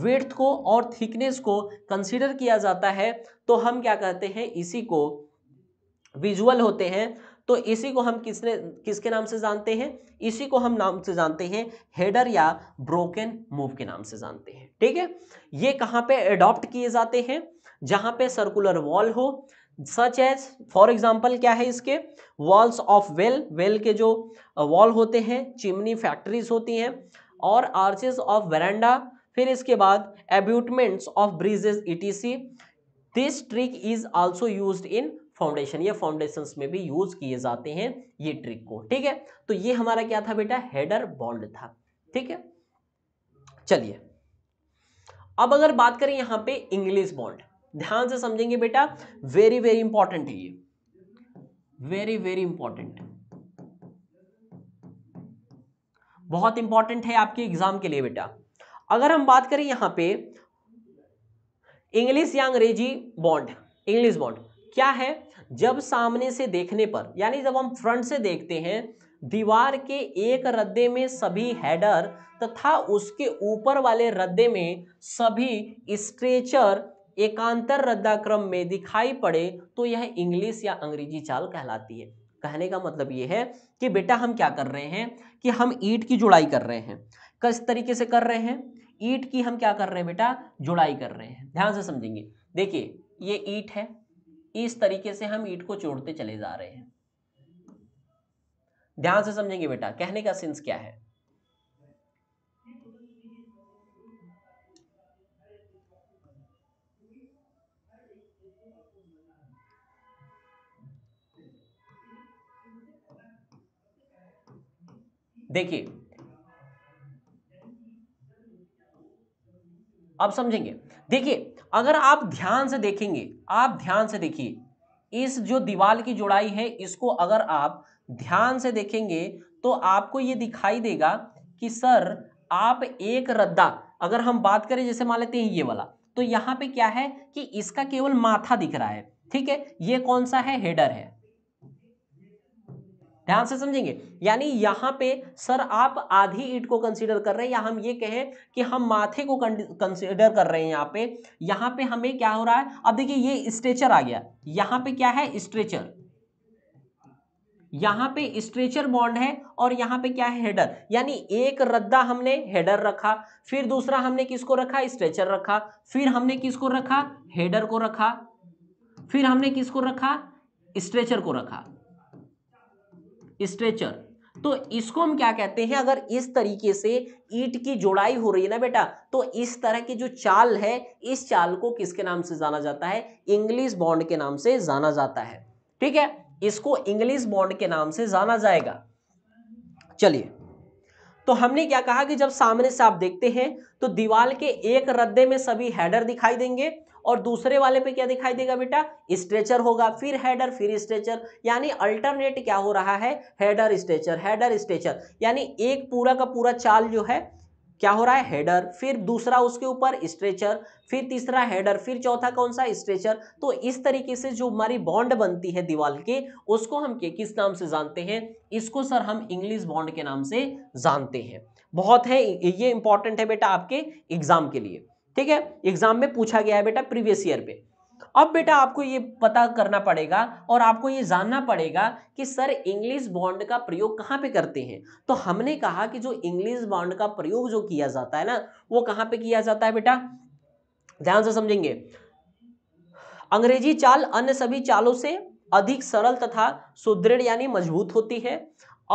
वेथ को और थिकनेस को कंसिडर किया जाता है तो हम क्या कहते हैं इसी को विजुअल होते हैं तो इसी को हम किसने किसके नाम से जानते हैं इसी को हम नाम से जानते हैं हेडर या ब्रोकन मूव के नाम से जानते हैं ठीक है ये कहाँ पे अडॉप्ट किए जाते हैं जहाँ पे सर्कुलर वॉल हो सच एज फॉर एग्जाम्पल क्या है इसके वॉल्स ऑफ वेल वेल के जो वॉल uh, होते हैं चिमनी फैक्ट्रीज होती हैं और आर्चेज ऑफ वरेंडा फिर इसके बाद abutments of bridges see this trick is also used in foundation ये फाउंडेशन में भी यूज किए जाते हैं ये ट्रिक को ठीक है तो ये हमारा क्या था बेटा हेडर बॉन्ड था ठीक है चलिए अब अगर बात करें यहां पे इंग्लिश बॉन्ड ध्यान से समझेंगे बेटा वेरी वेरी इंपॉर्टेंट है ये वेरी वेरी इंपॉर्टेंट बहुत इंपॉर्टेंट है आपके एग्जाम के लिए बेटा अगर हम बात करें यहां पे इंग्लिश या अंग्रेजी बॉन्ड इंग्लिश बॉन्ड क्या है जब सामने से देखने पर यानी जब हम फ्रंट से देखते हैं दीवार के एक रद्दे में सभी हेडर तथा उसके ऊपर वाले रद्दे में सभी स्ट्रेचर एकांतर रद्दाक्रम में दिखाई पड़े तो यह इंग्लिश या अंग्रेजी चाल कहलाती है कहने का मतलब यह है कि बेटा हम क्या कर रहे हैं कि हम ईट की जुड़ाई कर रहे हैं किस तरीके से कर रहे हैं ईट की हम क्या कर रहे हैं बेटा जुड़ाई कर रहे हैं ध्यान से समझेंगे देखिए ये ईट है इस तरीके से हम ईट को जोड़ते चले जा रहे हैं ध्यान से समझेंगे बेटा कहने का सेंस क्या है देखिए अब समझेंगे देखिए अगर आप ध्यान से देखेंगे आप ध्यान से देखिए इस जो दीवार की जुड़ाई है इसको अगर आप ध्यान से देखेंगे तो आपको ये दिखाई देगा कि सर आप एक रद्दा अगर हम बात करें जैसे मान लेते हैं ये वाला तो यहां पे क्या है कि इसका केवल माथा दिख रहा है ठीक है ये कौन सा है हेडर है ध्यान से समझेंगे यानी यहाँ पे सर आप आधी ईट को कंसीडर कर रहे हैं या हम ये कहें कि हम माथे को कंसीडर कर रहे हैं यहाँ पे यहाँ पे हमें क्या हो रहा है अब देखिए ये स्ट्रेचर आ गया यहाँ पे क्या है स्ट्रेचर यहाँ पे स्ट्रेचर बॉन्ड है और यहाँ पे क्या है हेडर यानी एक रद्दा हमने हेडर रखा फिर दूसरा हमने किसको रखा स्ट्रेचर रखा फिर हमने किसको रखा हेडर को रखा फिर हमने किसको रखा स्ट्रेचर को रखा स्ट्रेचर तो इसको हम क्या कहते हैं अगर इस तरीके से ईट की जोड़ाई हो रही है ना बेटा तो इस तरह की जो चाल है इस चाल को किसके नाम से जाना जाता है इंग्लिश बॉन्ड के नाम से जाना जाता है ठीक है इसको इंग्लिश बॉन्ड के नाम से जाना जाएगा चलिए तो हमने क्या कहा कि जब सामने से आप देखते हैं तो दीवार के एक रद्दे में सभी हेडर दिखाई देंगे और दूसरे वाले पे क्या दिखाई देगा बेटा स्ट्रेचर होगा फिर हेडर फिर स्ट्रेचर यानी अल्टरनेट क्या हो रहा है हेडर स्ट्रेचर हेडर स्ट्रेचर यानी एक पूरा का पूरा चाल जो है क्या हो रहा है हेडर फिर दूसरा उसके ऊपर स्ट्रेचर फिर तीसरा हेडर फिर चौथा कौन सा स्ट्रेचर तो इस तरीके से जो हमारी बॉन्ड बनती है दीवाल के उसको हम के किस नाम से जानते हैं इसको सर हम इंग्लिश बॉन्ड के नाम से जानते हैं बहुत है ये इंपॉर्टेंट है बेटा आपके एग्जाम के लिए ठीक है एग्जाम में पूछा गया है बेटा प्रीवियस ईयर पे अब बेटा आपको ये पता करना पड़ेगा और आपको ये जानना पड़ेगा कि सर इंग्लिश बॉन्ड का प्रयोग कहाँ पे करते हैं तो हमने कहा कि जो इंग्लिश बॉन्ड का प्रयोग जो किया जाता है ना वो कहाँ पे किया जाता है बेटा ध्यान से समझेंगे अंग्रेजी चाल अन्य सभी चालों से अधिक सरल तथा सुदृढ़ यानी मजबूत होती है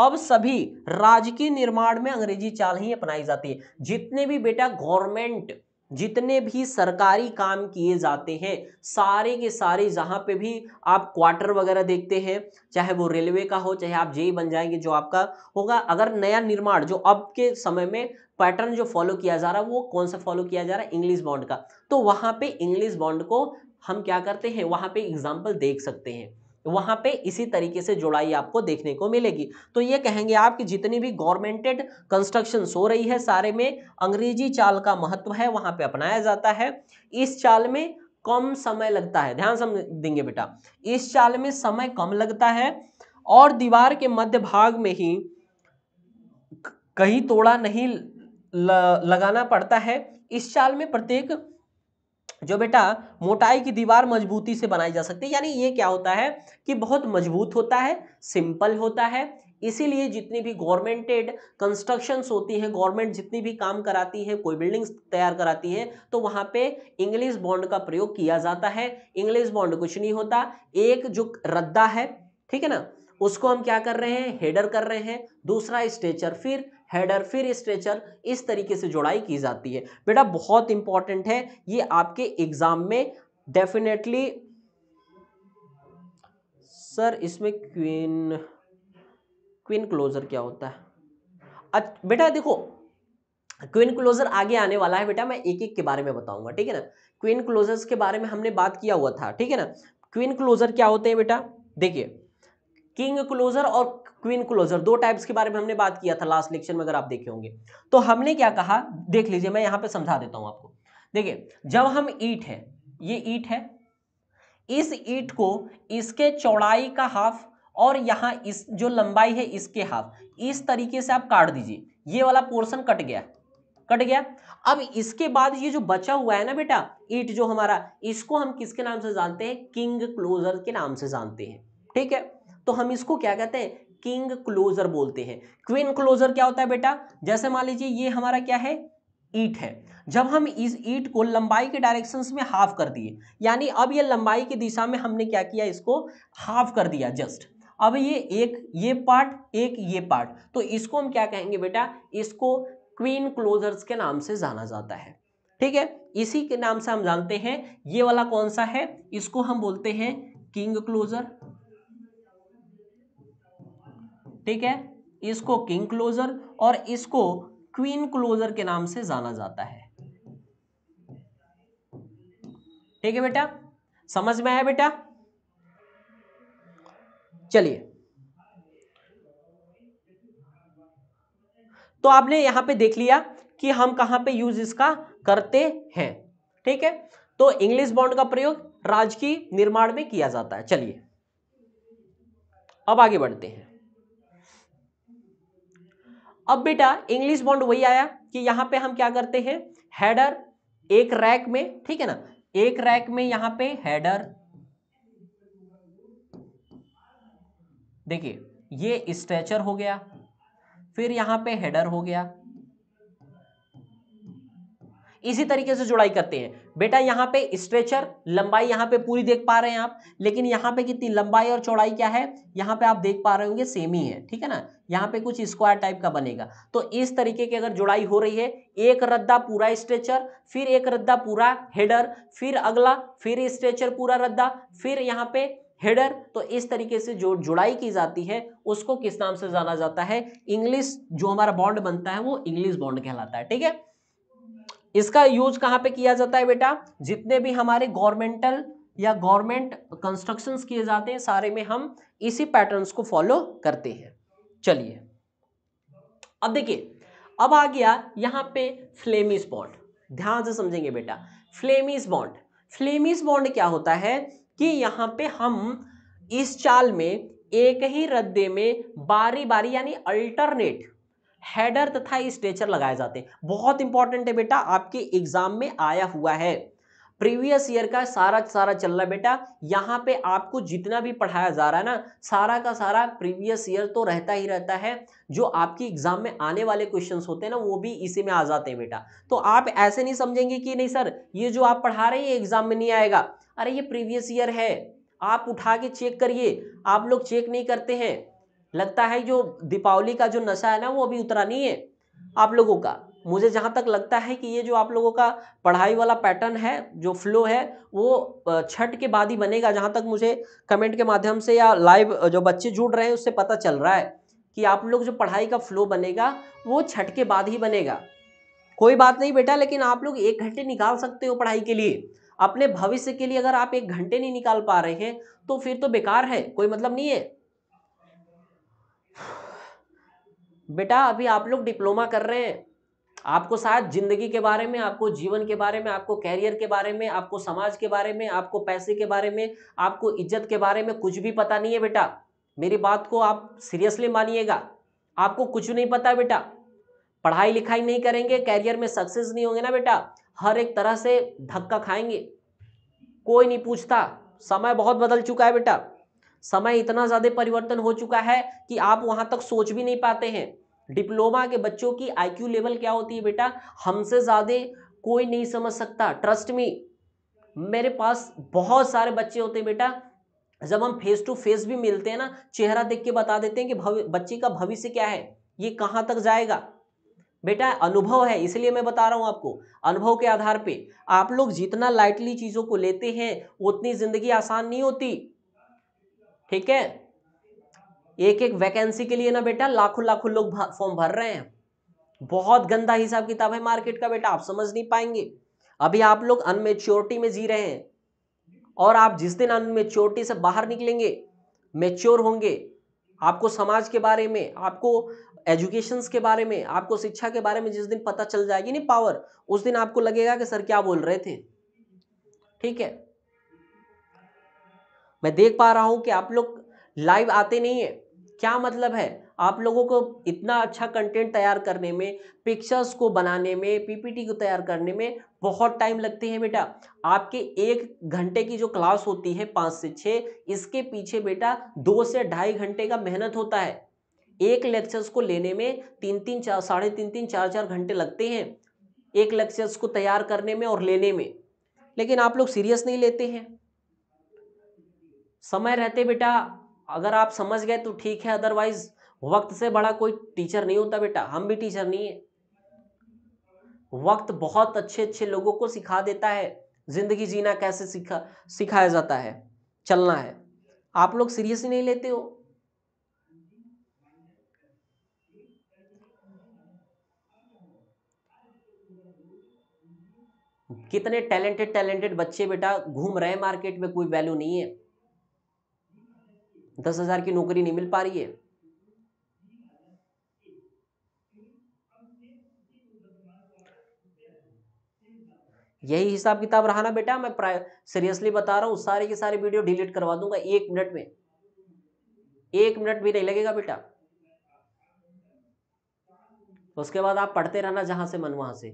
अब सभी राज्य के निर्माण में अंग्रेजी चाल ही अपनाई जाती है जितने भी बेटा गवर्नमेंट जितने भी सरकारी काम किए जाते हैं सारे के सारे जहाँ पे भी आप क्वार्टर वगैरह देखते हैं चाहे वो रेलवे का हो चाहे आप जेई बन जाएंगे जो आपका होगा अगर नया निर्माण जो अब के समय में पैटर्न जो फॉलो किया जा रहा है वो कौन सा फॉलो किया जा रहा है इंग्लिश बॉन्ड का तो वहाँ पे इंग्लिश बॉन्ड को हम क्या करते हैं वहाँ पे एग्जाम्पल देख सकते हैं तो वहां पे इसी तरीके से जुड़ाई आपको देखने को मिलेगी तो ये कहेंगे आप कि जितनी भी गवर्नमेंटेड कंस्ट्रक्शन हो रही है सारे में अंग्रेजी चाल का महत्व है वहां पे अपनाया जाता है इस चाल में कम समय लगता है ध्यान समझ देंगे बेटा इस चाल में समय कम लगता है और दीवार के मध्य भाग में ही कहीं तोड़ा नहीं लगाना पड़ता है इस चाल में प्रत्येक जो बेटा मोटाई की दीवार मजबूती से बनाई जा सकती है यानी ये क्या होता है कि बहुत मजबूत होता है सिंपल होता है इसीलिए जितनी भी गवर्नमेंटेड कंस्ट्रक्शंस होती हैं गवर्नमेंट जितनी भी काम कराती है कोई बिल्डिंग्स तैयार कराती है तो वहाँ पे इंग्लिश बॉन्ड का प्रयोग किया जाता है इंग्लिश बॉन्ड कुछ नहीं होता एक जो रद्दा है ठीक है ना उसको हम क्या कर रहे हैं हेडर कर रहे हैं दूसरा स्ट्रेचर फिर हेडर फिर स्ट्रेचर इस तरीके से जुड़ाई की जाती है बेटा बहुत इंपॉर्टेंट है ये आपके एग्जाम में डेफिनेटली सर इसमें क्वीन क्वीन क्लोजर क्या होता है बेटा देखो क्वीन क्लोजर आगे आने वाला है बेटा मैं एक एक के बारे में बताऊंगा ठीक है ना क्वीन क्लोजर्स के बारे में हमने बात किया हुआ था ठीक है ना क्वीन क्लोजर क्या होते हैं बेटा देखिए किंग क्लोजर और क्वीन क्लोजर दो टाइप्स के बारे में हमने बात किया था लास्ट लेक्चर में अगर आप देखे होंगे तो हमने क्या कहा देख लीजिए मैं यहाँ पे समझा देता हूँ आपको देखिए जब हम ईट है ये ईट है इस ईट को इसके चौड़ाई का हाफ और यहां इस जो लंबाई है इसके हाफ इस तरीके से आप काट दीजिए ये वाला पोर्शन कट गया कट गया अब इसके बाद ये जो बचा हुआ है ना बेटा ईट जो हमारा इसको हम किसके नाम से जानते हैं किंग क्लोजर के नाम से जानते हैं ठीक है तो हम इसको क्या कहते हैं किंग क्लोजर बोलते हैं क्वीन क्लोजर क्या होता है बेटा जैसे मान लीजिए ये हमारा क्या है ईट है जब हम इस ईट को लंबाई के डायरेक्शन में हाफ कर दिए यानी अब ये लंबाई की दिशा में हमने क्या किया इसको हाफ कर दिया जस्ट अब ये एक ये पार्ट एक ये पार्ट तो इसको हम क्या कहेंगे बेटा इसको क्वीन क्लोजर्स के नाम से जाना जाता है ठीक है इसी के नाम से हम जानते हैं ये वाला कौन सा है इसको हम बोलते हैं किंग क्लोजर ठीक है इसको किंग क्लोजर और इसको क्वीन क्लोजर के नाम से जाना जाता है ठीक है बेटा समझ में आया बेटा चलिए तो आपने यहां पे देख लिया कि हम कहां पे यूज इसका करते हैं ठीक है तो इंग्लिश बॉन्ड का प्रयोग राजकीय निर्माण में किया जाता है चलिए अब आगे बढ़ते हैं अब बेटा इंग्लिश बॉन्ड वही आया कि यहां पे हम क्या करते हैं हेडर एक रैक में ठीक है ना एक रैक में यहां पे हेडर देखिए ये स्ट्रेचर हो गया फिर यहां पे हेडर हो गया इसी तरीके से जुड़ाई करते हैं बेटा यहाँ पे स्ट्रेचर लंबाई यहाँ पे पूरी देख पा रहे हैं आप लेकिन यहाँ पे कितनी लंबाई और चौड़ाई क्या है यहाँ पे आप देख पा रहे होंगे सेम ही है ठीक है ना यहाँ पे कुछ स्क्वायर टाइप का बनेगा तो इस तरीके की अगर जुड़ाई हो रही है एक रद्दा पूरा स्ट्रेचर फिर एक रद्दा पूरा हेडर फिर अगला फिर स्ट्रेचर पूरा रद्दा फिर यहाँ पे हेडर तो इस तरीके से जो जुड़ाई की जाती है उसको किस नाम से जाना जाता है इंग्लिश जो हमारा बॉन्ड बनता है वो इंग्लिश बॉन्ड कहलाता है ठीक है इसका यूज कहाँ पे किया जाता है बेटा जितने भी हमारे गवर्नमेंटल या गवर्नमेंट कंस्ट्रक्शन किए जाते हैं सारे में हम इसी पैटर्न को फॉलो करते हैं चलिए अब देखिए अब आ गया यहाँ पे फ्लेमिस बॉन्ड ध्यान से समझेंगे बेटा फ्लेमिस बॉन्ड फ्लेमिस बॉन्ड क्या होता है कि यहां पे हम इस चाल में एक ही रद्दे में बारी बारी यानी अल्टरनेट हेडर तथा स्ट्रेचर लगाए जाते हैं बहुत इंपॉर्टेंट है बेटा आपके एग्जाम में आया हुआ है प्रीवियस ईयर का सारा सारा चल रहा है बेटा यहाँ पे आपको जितना भी पढ़ाया जा रहा है ना सारा का सारा प्रीवियस ईयर तो रहता ही रहता है जो आपकी एग्जाम में आने वाले क्वेश्चंस होते हैं ना वो भी इसी में आ जाते हैं बेटा तो आप ऐसे नहीं समझेंगे कि नहीं सर ये जो आप पढ़ा रहे हैं एग्जाम में नहीं आएगा अरे ये प्रीवियस ईयर है आप उठा के चेक करिए आप लोग चेक नहीं करते हैं लगता है जो दीपावली का जो नशा है ना वो अभी उतरा नहीं है आप लोगों का मुझे जहाँ तक लगता है कि ये जो आप लोगों का पढ़ाई वाला पैटर्न है जो फ्लो है वो छठ के बाद ही बनेगा जहाँ तक मुझे कमेंट के माध्यम से या लाइव जो बच्चे जुड़ रहे हैं उससे पता चल रहा है कि आप लोग जो पढ़ाई का फ्लो बनेगा वो छठ के बाद ही बनेगा कोई बात नहीं बेटा लेकिन आप लोग एक घंटे निकाल सकते हो पढ़ाई के लिए अपने भविष्य के लिए अगर आप एक घंटे नहीं निकाल पा रहे हैं तो फिर तो बेकार है कोई मतलब नहीं है बेटा अभी आप लोग डिप्लोमा कर रहे हैं आपको शायद जिंदगी के बारे में आपको जीवन के बारे में आपको कैरियर के बारे में आपको समाज के बारे में आपको पैसे के बारे में आपको इज्जत के बारे में कुछ भी पता नहीं है बेटा मेरी बात को आप सीरियसली मानिएगा आपको कुछ नहीं पता बेटा पढ़ाई लिखाई नहीं करेंगे कैरियर में सक्सेस नहीं होंगे ना बेटा हर एक तरह से धक्का खाएंगे कोई नहीं पूछता समय बहुत बदल चुका है बेटा समय इतना ज़्यादा परिवर्तन हो चुका है कि आप वहां तक सोच भी नहीं पाते हैं डिप्लोमा के बच्चों की आईक्यू लेवल क्या होती है बेटा हमसे ज़्यादा कोई नहीं समझ सकता ट्रस्ट मी मेरे पास बहुत सारे बच्चे होते हैं बेटा जब हम फेस टू फेस भी मिलते हैं ना चेहरा देख के बता देते हैं कि बच्चे का भविष्य क्या है ये कहां तक जाएगा बेटा अनुभव है इसलिए मैं बता रहा हूं आपको अनुभव के आधार पे आप लोग जितना लाइटली चीज़ों को लेते हैं उतनी ज़िंदगी आसान नहीं होती ठीक है एक एक वैकेंसी के लिए ना बेटा लाखों लाखों लोग फॉर्म भर रहे हैं बहुत गंदा हिसाब किताब है मार्केट का बेटा आप समझ नहीं पाएंगे अभी आप लोग अनमेच्योरिटी में जी रहे हैं और आप जिस दिन अनमेच्योरिटी से बाहर निकलेंगे मेच्योर होंगे आपको समाज के बारे में आपको एजुकेशन के बारे में आपको शिक्षा के बारे में जिस दिन पता चल जाएगी नहीं पावर उस दिन आपको लगेगा कि सर क्या बोल रहे थे ठीक है मैं देख पा रहा हूँ कि आप लोग लाइव आते नहीं है क्या मतलब है आप लोगों को इतना अच्छा कंटेंट तैयार करने में पिक्चर्स को बनाने में पीपीटी को तैयार करने में बहुत टाइम लगते हैं बेटा आपके एक घंटे की जो क्लास होती है पाँच से छः इसके पीछे बेटा दो से ढाई घंटे का मेहनत होता है एक लेक्चर्स को लेने में तीन तीन चार साढ़े तीन तीन चार चार घंटे लगते हैं एक लेक्चर्स को तैयार करने में और लेने में लेकिन आप लोग सीरियस नहीं लेते हैं समय रहते बेटा अगर आप समझ गए तो ठीक है अदरवाइज वक्त से बड़ा कोई टीचर नहीं होता बेटा हम भी टीचर नहीं है वक्त बहुत अच्छे अच्छे लोगों को सिखा देता है जिंदगी जीना कैसे सिखा सिखाया जाता है चलना है आप लोग सीरियसली नहीं लेते हो कितने टैलेंटेड टैलेंटेड बच्चे बेटा घूम रहे मार्केट में कोई वैल्यू नहीं है दस हजार की नौकरी नहीं मिल पा रही है यही हिसाब किताब रहा ना बेटा मैं सीरियसली बता रहा हूं सारे के सारे वीडियो डिलीट करवा दूंगा एक मिनट में एक मिनट भी नहीं लगेगा बेटा उसके बाद आप पढ़ते रहना जहां से मन वहां से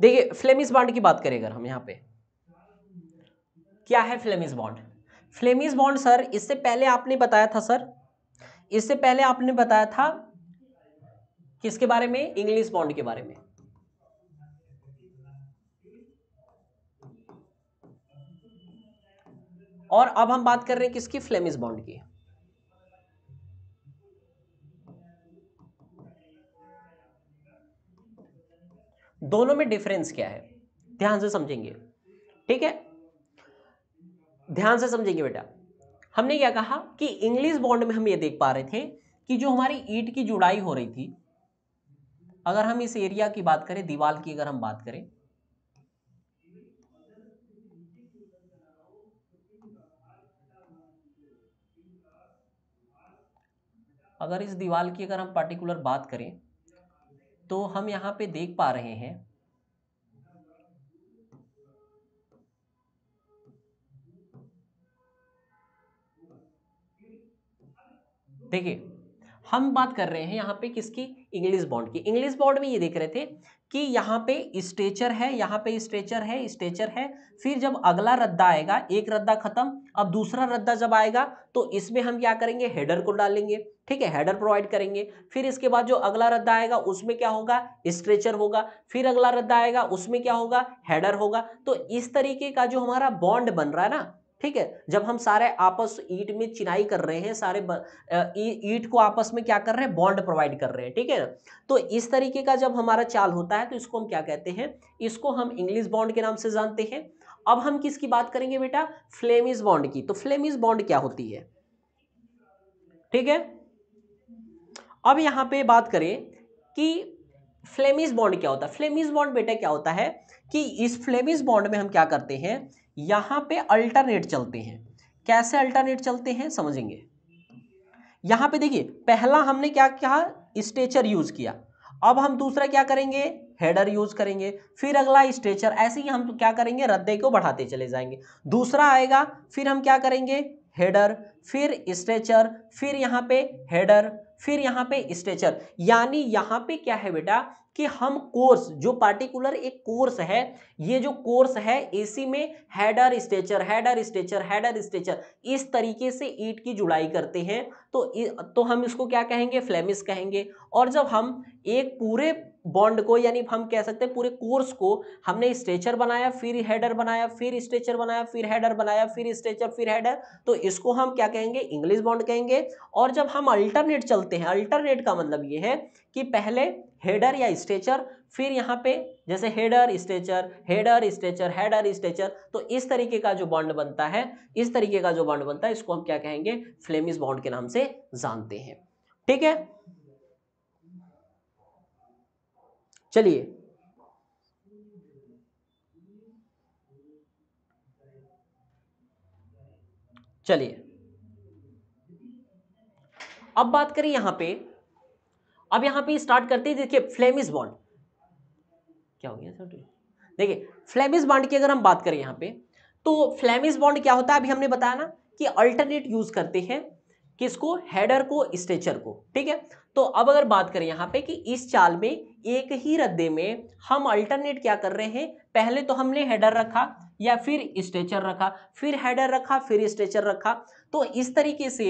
देखिए फ्लेमिस बॉन्ड की बात करें अगर हम यहाँ पे क्या है Flemish bond Flemish bond sir इससे पहले आपने बताया था सर इससे पहले आपने बताया था किसके बारे में इंग्लिश बॉन्ड के बारे में और अब हम बात कर रहे हैं किसकी फ्लेमिस बॉन्ड की दोनों में डिफरेंस क्या है ध्यान से समझेंगे ठीक है ध्यान से समझेंगे बेटा हमने क्या कहा कि इंग्लिश बॉन्ड में हम ये देख पा रहे थे कि जो हमारी ईट की जुड़ाई हो रही थी अगर हम इस एरिया की बात करें दीवार की अगर हम बात करें अगर इस दीवार की अगर हम पार्टिकुलर बात करें तो हम यहाँ पे देख पा रहे हैं देखिए हम बात कर रहे हैं यहाँ पे किसकी इंग्लिश बॉन्ड की इंग्लिश बॉन्ड में ये देख रहे थे कि यहाँ पे स्ट्रेचर है यहाँ पे स्ट्रेचर है स्ट्रेचर है फिर जब अगला रद्दा आएगा एक रद्दा खत्म अब दूसरा रद्दा जब आएगा तो इसमें हम क्या करेंगे हेडर को डालेंगे ठीक है हेडर प्रोवाइड करेंगे फिर इसके बाद जो अगला रद्दा आएगा उसमें क्या होगा स्ट्रेचर होगा फिर अगला रद्दा आएगा उसमें क्या होगा हेडर होगा तो इस तरीके का जो हमारा बॉन्ड बन रहा है ना ठीक है जब हम सारे आपस ईट में चिनाई कर रहे हैं सारे ईट को आपस में क्या कर रहे हैं बॉन्ड प्रोवाइड कर रहे हैं ठीक है ना तो इस तरीके का जब हमारा चाल होता है तो इसको हम क्या कहते हैं इसको हम इंग्लिश बॉन्ड के नाम से जानते हैं अब हम किसकी बात करेंगे बेटा फ्लेमिज बॉन्ड की तो फ्लेमिज बॉन्ड क्या होती है ठीक है अब यहां पे बात करें कि फ्लेमिज बॉन्ड क्या होता है फ्लेमिज बॉन्ड बेटा क्या होता है कि इस फ्लेमिज बॉन्ड में हम क्या करते हैं यहां पे अल्टरनेट चलते हैं कैसे अल्टरनेट चलते हैं समझेंगे यहां पे देखिए पहला हमने क्या कहा स्टेचर यूज किया अब हम दूसरा क्या करेंगे हेडर यूज करेंगे फिर अगला स्ट्रेचर ऐसे ही हम क्या करेंगे रद्दे को बढ़ाते चले जाएंगे दूसरा आएगा फिर हम क्या करेंगे हेडर फिर स्ट्रेचर फिर यहां पे हेडर फिर यहां पे स्ट्रेचर यानी यहां पे क्या है बेटा कि हम कोर्स जो पार्टिकुलर एक कोर्स है ये जो कोर्स है एसी में header stretcher header stretcher header stretcher इस तरीके से ईट की जुड़ाई करते हैं तो तो हम इसको क्या कहेंगे फ्लेमिस कहेंगे और जब हम एक पूरे बॉन्ड को यानी हम कह सकते हैं पूरे कोर्स को हमने स्ट्रेचर बनाया फिर हेडर बनाया फिर स्ट्रेचर बनाया फिर हेडर बनाया फिर स्ट्रेचर फिर हेडर तो इसको हम क्या कहेंगे इंग्लिश बॉन्ड कहेंगे और जब हम अल्टरनेट चलते हैं अल्टरनेट का मतलब ये है कि पहले हेडर या स्ट्रेचर फिर यहाँ पे जैसे header stretcher header stretcher header stretcher तो इस तरीके का जो बॉन्ड बनता है इस तरीके का जो बॉन्ड बनता है इसको हम क्या कहेंगे फ्लेमिस बॉन्ड के नाम से जानते हैं ठीक है चलिए चलिए अब बात करें यहां पे अब यहां पे स्टार्ट करते हैं देखिए फ्लेमिस बॉन्ड क्या हो गया सर देखिए फ्लेमिस बॉन्ड की अगर हम बात करें यहां पे तो फ्लेमिस बॉन्ड क्या होता है अभी हमने बताया ना कि अल्टरनेट यूज करते हैं किसको हेडर को स्ट्रेचर को ठीक है तो अब अगर बात करें यहाँ पे कि इस चाल में एक ही रद्दे में हम अल्टरनेट क्या कर रहे हैं पहले तो हमने हेडर रखा या फिर स्ट्रेचर रखा फिर हेडर रखा फिर स्ट्रेचर रखा तो इस तरीके से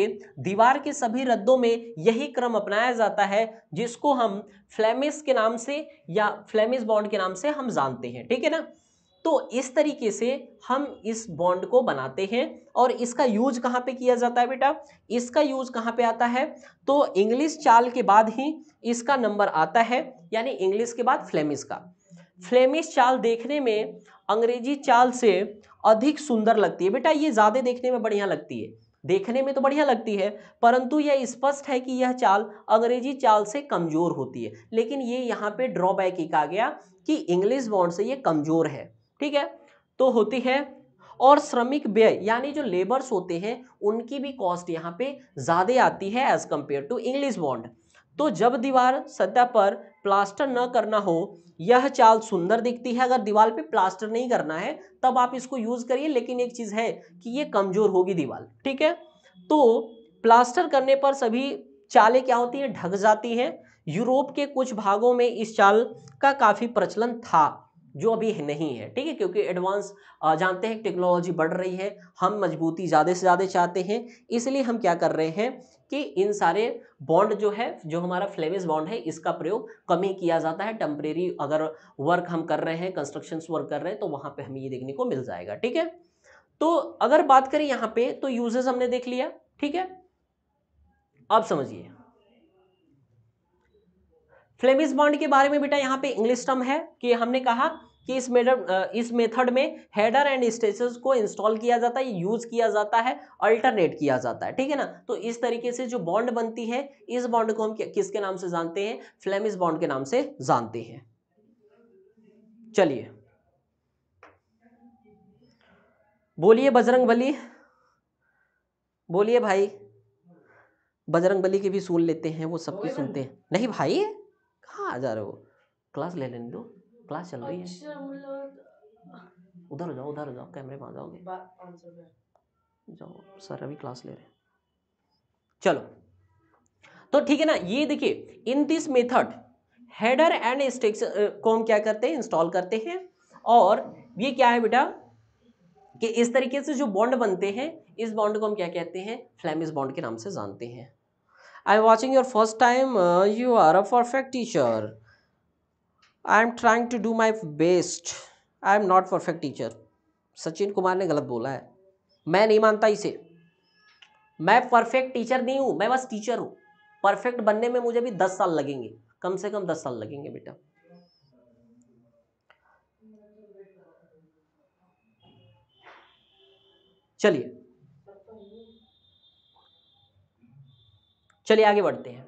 दीवार के सभी रद्दों में यही क्रम अपनाया जाता है जिसको हम फ्लेमिस के नाम से या फ्लेमिस बॉन्ड के नाम से हम जानते हैं ठीक है ना तो इस तरीके से हम इस बॉन्ड को बनाते हैं और इसका यूज कहाँ पे किया जाता है बेटा इसका यूज कहाँ पे आता है तो इंग्लिश चाल के बाद ही इसका नंबर आता है यानी इंग्लिश के बाद फ्लेमिश का फ्लेमिश चाल देखने में अंग्रेजी चाल से अधिक सुंदर लगती है बेटा ये ज़्यादा देखने में बढ़िया लगती है देखने में तो बढ़िया लगती है परंतु यह स्पष्ट है कि यह चाल अंग्रेजी चाल से कमज़ोर होती है लेकिन ये यहाँ पे ड्रॉबैक एक आ गया कि इंग्लिश बॉन्ड से ये कमज़ोर है ठीक है तो होती है और श्रमिक व्यय यानी जो लेबर्स होते हैं उनकी भी कॉस्ट यहाँ पे ज़्यादा आती है as compare to English bond तो जब दीवार सतह पर प्लास्टर न करना हो यह चाल सुंदर दिखती है अगर दीवार पे प्लास्टर नहीं करना है तब आप इसको यूज़ करिए लेकिन एक चीज़ है कि ये कमज़ोर होगी दीवार ठीक है तो प्लास्टर करने पर सभी चालें क्या होती हैं ढक जाती हैं यूरोप के कुछ भागों में इस चाल का काफ़ी प्रचलन था जो अभी नहीं है ठीक है क्योंकि एडवांस जानते हैं टेक्नोलॉजी बढ़ रही है हम मजबूती ज़्यादा से ज़्यादा चाहते हैं इसलिए हम क्या कर रहे हैं कि इन सारे बॉन्ड जो है जो हमारा फ्लेमिस बॉन्ड है इसका प्रयोग कम ही किया जाता है टेम्परेरी अगर वर्क हम कर रहे हैं कंस्ट्रक्शन वर्क कर रहे हैं तो वहाँ पर हमें ये देखने को मिल जाएगा ठीक है तो अगर बात करें यहाँ पर तो यूजेस हमने देख लिया ठीक है अब समझिए फ्लेमिस बॉन्ड के बारे में बेटा यहाँ पे इंग्लिश टर्म है कि हमने कहा कि इस मेडम इस मेथड में हेडर एंड स्टेचर्स को इंस्टॉल किया जाता है यूज़ किया जाता है अल्टरनेट किया जाता है ठीक है ना तो इस तरीके से जो बॉन्ड बनती है इस बॉन्ड को हम किसके नाम से जानते हैं फ्लेमिस बॉन्ड के नाम से जानते हैं चलिए बोलिए बजरंग बली बोलिए भाई बजरंग बली की भी सुन लेते हैं वो सबके सुनते हैं नहीं भाई कहाँ आ जा रहे हो क्लास ले लेने दो क्लास चल रही है उधर जाओ उधर जाओ कैमरे में आ जाओगे जाओ सर अभी क्लास ले रहे हैं चलो तो ठीक है ना ये देखिए in this method header and stacks को हम क्या करते हैं इंस्टॉल करते हैं और ये क्या है बेटा कि इस तरीके से जो बॉन्ड बनते हैं इस बॉन्ड को हम क्या कहते हैं फ्लैमिस बॉन्ड के नाम से जानते हैं I watching your first time you are a perfect teacher I am trying to do my best I am not perfect teacher Sachin Kumar ने गलत बोला है मैं नहीं मानता इसे मैं परफेक्ट टीचर नहीं हूँ मैं बस टीचर हूँ परफेक्ट बनने में मुझे भी दस साल लगेंगे कम से कम दस साल लगेंगे बेटा चलिए चलिए आगे बढ़ते हैं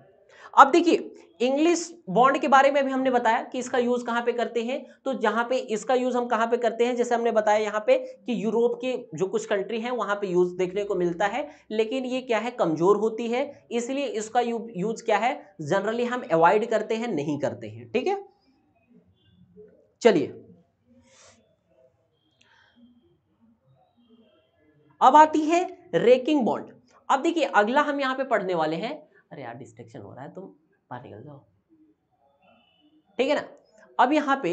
अब देखिए इंग्लिश बॉन्ड के बारे में भी हमने बताया कि इसका यूज कहां पे करते हैं तो जहां पे इसका यूज हम कहां पे करते हैं जैसे हमने बताया यहां पे कि यूरोप के जो कुछ कंट्री हैं वहां पे यूज देखने को मिलता है लेकिन ये क्या है कमजोर होती है इसलिए इसका यू, यूज क्या है जनरली हम अवॉइड करते हैं नहीं करते हैं ठीक है चलिए अब आती है रेकिंग बॉन्ड अब देखिए अगला हम यहां पर पढ़ने वाले हैं अरे यार डिस्ट्रेक्शन हो रहा है तुम तो पार्टिकल जाओ ठीक है ना अब यहाँ पे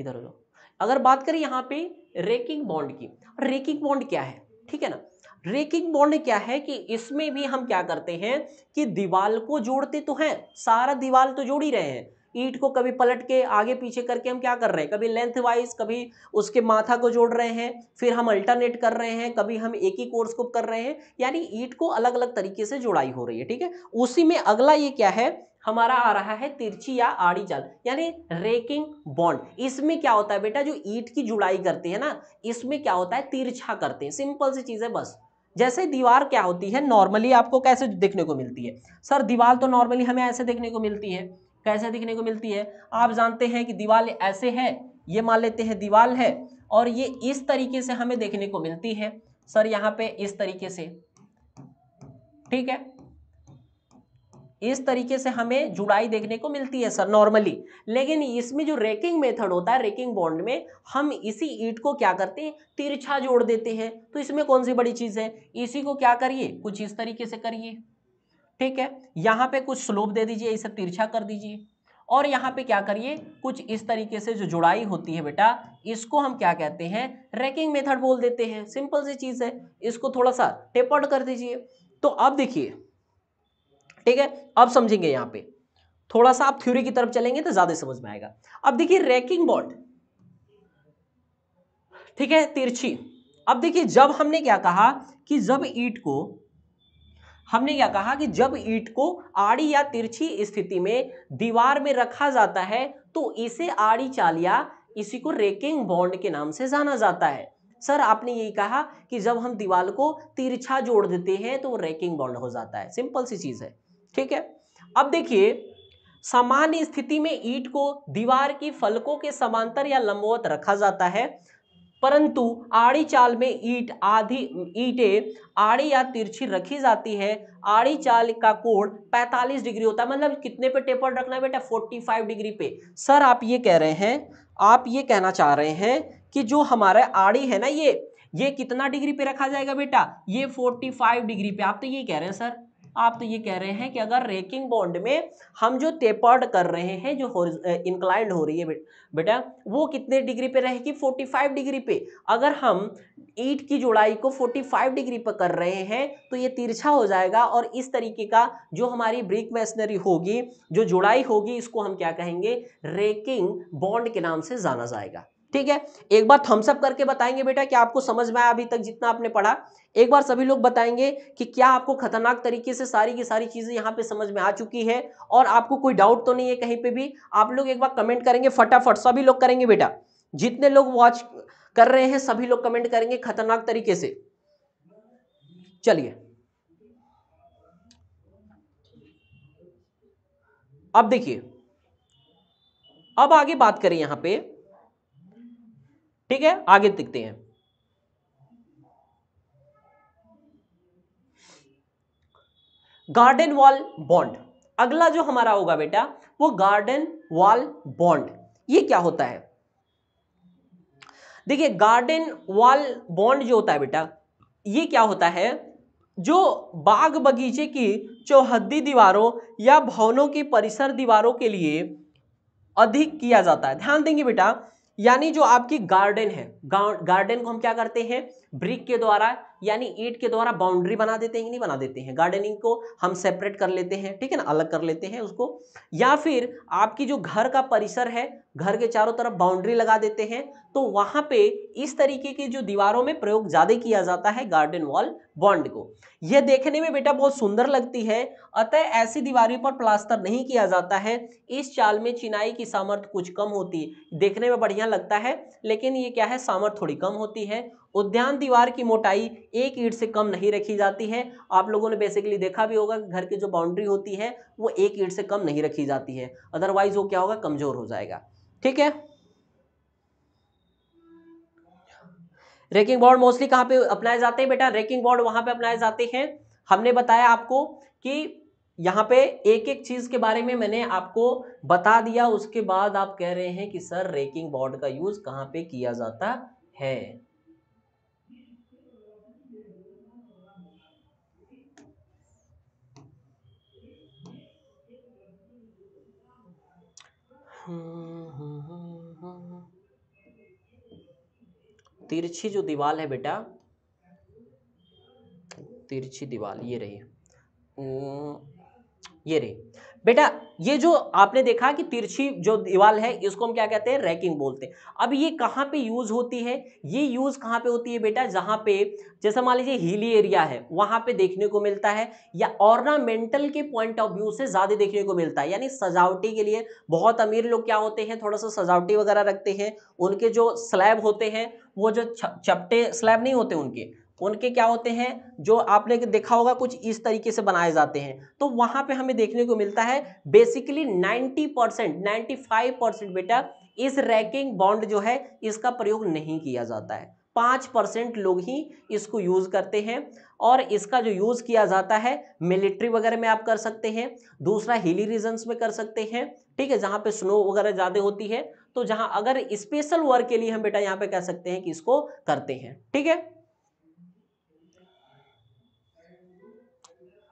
इधर हो जाओ अगर बात करें यहाँ पे रेकिंग बॉन्ड की रेकिंग बॉन्ड क्या है ठीक है ना रेकिंग बॉन्ड क्या है कि इसमें भी हम क्या करते हैं कि दीवाल को जोड़ते तो हैं सारा दीवाल तो जोड़ ही रहे हैं ईट को कभी पलट के आगे पीछे करके हम क्या कर रहे हैं कभी लेंथ वाइज कभी उसके माथा को जोड़ रहे हैं फिर हम अल्टरनेट कर रहे हैं कभी हम एक ही कोर्स को कर रहे हैं यानी ईट को अलग अलग तरीके से जुड़ाई हो रही है ठीक है उसी में अगला ये क्या है हमारा आ रहा है तिरछी या आड़ी जाल यानी रेकिंग बॉन्ड इसमें क्या होता है बेटा जो ईट की जुड़ाई करते हैं ना इसमें क्या होता है तिरछा करते हैं सिंपल सी चीज़ है बस जैसे दीवार क्या होती है नॉर्मली आपको कैसे देखने को मिलती है सर दीवार तो नॉर्मली हमें ऐसे देखने को मिलती है कैसे दिखने को मिलती है आप जानते हैं कि दीवाल ऐसे है ये मान लेते हैं दीवाल है और ये इस तरीके से हमें देखने को मिलती है सर यहाँ पे इस तरीके से ठीक है इस तरीके से हमें जुड़ाई देखने को मिलती है सर नॉर्मली लेकिन इसमें जो रेकिंग मेथड होता है रेकिंग बॉन्ड में हम इसी ईट को क्या करते हैं तिरछा जोड़ देते हैं तो इसमें कौन सी बड़ी चीज़ है इसी को क्या करिए कुछ इस तरीके से करिए ठीक है यहाँ पे कुछ स्लोप दे दीजिए इसे तिरछा कर दीजिए और यहाँ पे क्या करिए कुछ इस तरीके से जो जुड़ाई होती है बेटा इसको हम क्या कहते हैं रैकिंग मेथड बोल देते हैं सिंपल सी चीज़ है इसको थोड़ा सा टेपर्ड कर दीजिए तो अब देखिए ठीक है अब समझेंगे यहाँ पे थोड़ा सा आप थ्योरी की तरफ चलेंगे तो ज़्यादा समझ में आएगा अब देखिए रैकिंग बॉल्ट ठीक है तिरछी अब देखिए जब हमने क्या कहा कि जब ईट को हमने क्या कहा कि जब ईट को आड़ी या तिरछी स्थिति में दीवार में रखा जाता है तो इसे आड़ी चाल या इसी को रेकिंग बॉन्ड के नाम से जाना जाता है सर आपने यही कहा कि जब हम दीवार को तिरछा जोड़ देते हैं तो रेकिंग बॉन्ड हो जाता है सिंपल सी चीज़ है ठीक है अब देखिए सामान्य स्थिति में ईट को दीवार की फलकों के समांतर या लंबवत रखा जाता है परंतु आड़ी चाल में ईट आधी ईटे आड़ी या तिरछी रखी जाती है आड़ी चाल का कोण 45 डिग्री होता है मतलब कितने पे टेपर रखना है बेटा 45 डिग्री पे सर आप ये कह रहे हैं आप ये कहना चाह रहे हैं कि जो हमारा आड़ी है ना ये ये कितना डिग्री पे रखा जाएगा बेटा ये 45 डिग्री पे आप तो ये कह रहे हैं सर आप तो ये कह रहे हैं कि अगर रेकिंग बॉन्ड में हम जो टेपर्ड कर रहे हैं जो इंक्लाइंड हो रही है बेटा वो कितने डिग्री पे रहेगी 45 डिग्री पे अगर हम ईट की जुड़ाई को 45 डिग्री पर कर रहे हैं तो ये तिरछा हो जाएगा और इस तरीके का जो हमारी ब्रिक मैशनरी होगी जो जुड़ाई होगी इसको हम क्या कहेंगे रेकिंग बॉन्ड के नाम से जाना जाएगा ठीक है एक बार थम्सअप करके बताएंगे बेटा कि आपको समझ में आया अभी तक जितना आपने पढ़ा एक बार सभी लोग बताएंगे कि क्या आपको खतरनाक तरीके से सारी की सारी चीजें यहाँ पे समझ में आ चुकी है और आपको कोई डाउट तो नहीं है कहीं पे भी आप लोग एक बार कमेंट करेंगे फटाफट सभी लोग करेंगे बेटा जितने लोग वॉच कर रहे हैं सभी लोग कमेंट करेंगे खतरनाक तरीके से चलिए अब देखिए अब आगे बात करें यहां पर ठीक है आगे दिखते हैं गार्डन वॉल बॉन्ड अगला जो हमारा होगा बेटा वो गार्डन वॉल बॉन्ड ये क्या होता है देखिए गार्डन वॉल बॉन्ड जो होता है बेटा ये क्या होता है जो बाग बगीचे की चौहद्दी दीवारों या भवनों के परिसर दीवारों के लिए अधिक किया जाता है ध्यान देंगे बेटा यानी जो आपकी गार्डन है गार्डन को हम क्या करते हैं ब्रिक के द्वारा यानी ईट के द्वारा बाउंड्री बना देते हैं नहीं बना देते हैं गार्डनिंग को हम सेपरेट कर लेते हैं ठीक है ना अलग कर लेते हैं उसको या फिर आपकी जो घर का परिसर है घर के चारों तरफ बाउंड्री लगा देते हैं तो वहां पे इस तरीके की जो दीवारों में प्रयोग ज्यादा किया जाता है गार्डन वॉल बॉन्ड को यह देखने में बेटा बहुत सुंदर लगती है अतः ऐसी दीवारों पर प्लास्टर नहीं किया जाता है इस चाल में चिनाई की सामर्थ्य कुछ कम होती है देखने में बढ़िया लगता है लेकिन ये क्या है सामर्थ्य थोड़ी कम होती है उद्यान दीवार की मोटाई एक ईट से कम नहीं रखी जाती है आप लोगों ने बेसिकली देखा भी होगा कि घर की जो बाउंड्री होती है वो एक ईट से कम नहीं रखी जाती है अदरवाइज वो क्या होगा कमजोर हो जाएगा ठीक है रेकिंग बोर्ड मोस्टली कहाँ पे अपनाए जाते हैं बेटा रेकिंग बोर्ड वहां पे अपनाए जाते हैं हमने बताया आपको कि यहां पे एक एक चीज के बारे में मैंने आपको बता दिया उसके बाद आप कह रहे हैं कि सर रेकिंग बोर्ड का यूज कहां पे किया जाता है Hmm. तिरछी जो दीवाल है बेटा तिरछी दीवाल ये रही ये रही बेटा ये जो आपने देखा कि तिरछी जो दीवाल है इसको हम क्या कहते हैं रैकिंग बोलते हैं अब ये कहाँ पे यूज होती है ये यूज कहाँ पे होती है बेटा जहाँ पे जैसा मान लीजिए हिली एरिया है वहां पे देखने को मिलता है या ऑर्नामेंटल के पॉइंट ऑफ व्यू से ज्यादा देखने को मिलता है यानी सजावटी के लिए बहुत अमीर लोग क्या होते हैं थोड़ा सा सजावटी वगैरह रखते हैं उनके जो स्लैब होते हैं वो जो चपटे स्लैब नहीं होते उनके उनके क्या होते हैं जो आपने देखा होगा कुछ इस तरीके से बनाए जाते हैं तो वहां पे हमें देखने को मिलता है बेसिकली 90 परसेंट नाइन्टी परसेंट बेटा इस रैकिंग बॉन्ड जो है इसका प्रयोग नहीं किया जाता है पाँच परसेंट लोग ही इसको यूज़ करते हैं और इसका जो यूज़ किया जाता है मिलिट्री वगैरह में आप कर सकते हैं दूसरा हिली रीजन्स में कर सकते हैं ठीक है जहाँ पे स्नो वगैरह ज़्यादा होती है तो जहाँ अगर स्पेशल वर्क के लिए हम बेटा यहाँ पे कह सकते हैं कि इसको करते हैं ठीक है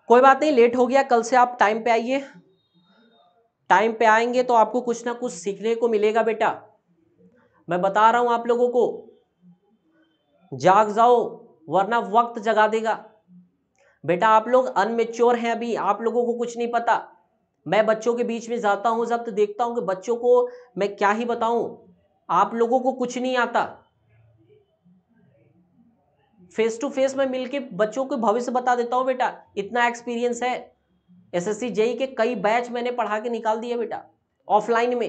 कोई बात नहीं लेट हो गया कल से आप टाइम पे आइए टाइम पे आएंगे तो आपको कुछ ना कुछ सीखने को मिलेगा बेटा मैं बता रहा हूं आप लोगों को जाग जाओ वरना वक्त जगा देगा बेटा आप लोग अनमेच्योर हैं अभी आप लोगों को कुछ नहीं पता मैं बच्चों के बीच में जाता हूं जब तो देखता हूं कि बच्चों को मैं क्या ही बताऊं आप लोगों को कुछ नहीं आता फेस टू फेस में मिलके बच्चों के भविष्य बता देता हूँ बेटा इतना एक्सपीरियंस है एसएससी जेई e के कई बैच मैंने पढ़ा के निकाल दिया बेटा ऑफलाइन में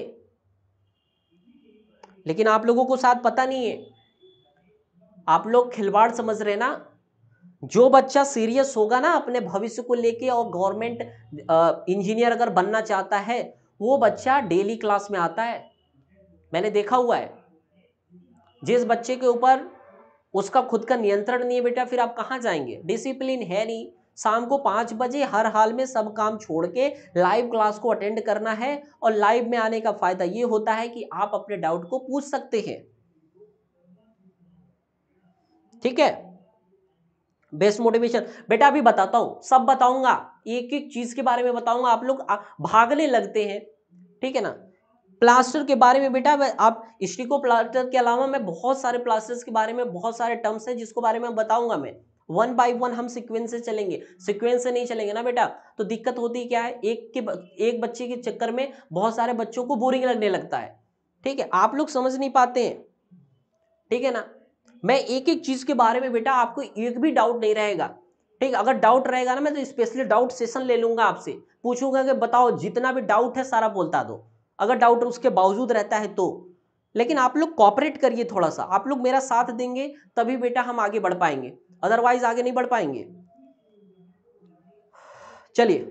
लेकिन आप लोगों को साथ पता नहीं है आप लोग खिलवाड़ समझ रहे ना जो बच्चा सीरियस होगा ना अपने भविष्य को लेके और गवर्नमेंट इंजीनियर अगर बनना चाहता है वो बच्चा डेली क्लास में आता है मैंने देखा हुआ है जिस बच्चे के ऊपर उसका खुद का नियंत्रण नहीं है बेटा फिर आप कहाँ जाएंगे डिसिप्लिन है नहीं शाम को पाँच बजे हर हाल में सब काम छोड़ के लाइव क्लास को अटेंड करना है और लाइव में आने का फायदा ये होता है कि आप अपने डाउट को पूछ सकते हैं ठीक है बेस्ट मोटिवेशन बेटा अभी बताता हूं सब बताऊंगा एक एक चीज के बारे में बताऊंगा आप लोग भागने लगते हैं ठीक है ना प्लास्टर के बारे में बेटा आप स्टिको प्लास्टर के अलावा मैं बहुत सारे प्लास्टर्स के बारे में बहुत सारे टर्म्स हैं जिसको बारे में बताऊंगा मैं वन बाई वन हम सिक्वेंस से चलेंगे सिक्वेंस से नहीं चलेंगे ना बेटा तो दिक्कत होती क्या है एक के एक बच्चे के चक्कर में बहुत सारे बच्चों को बोरिंग लगने लगता है ठीक है आप लोग समझ नहीं पाते हैं ठीक है ना मैं एक एक चीज के बारे में बेटा आपको एक भी डाउट नहीं रहेगा ठीक अगर डाउट रहेगा ना मैं तो स्पेशली डाउट सेशन ले लूंगा आपसे पूछूंगा कि बताओ जितना भी डाउट है सारा बोलता दो अगर डाउट उसके बावजूद रहता है तो लेकिन आप लोग कॉपरेट करिए थोड़ा सा आप लोग मेरा साथ देंगे तभी बेटा हम आगे बढ़ पाएंगे अदरवाइज आगे नहीं बढ़ पाएंगे चलिए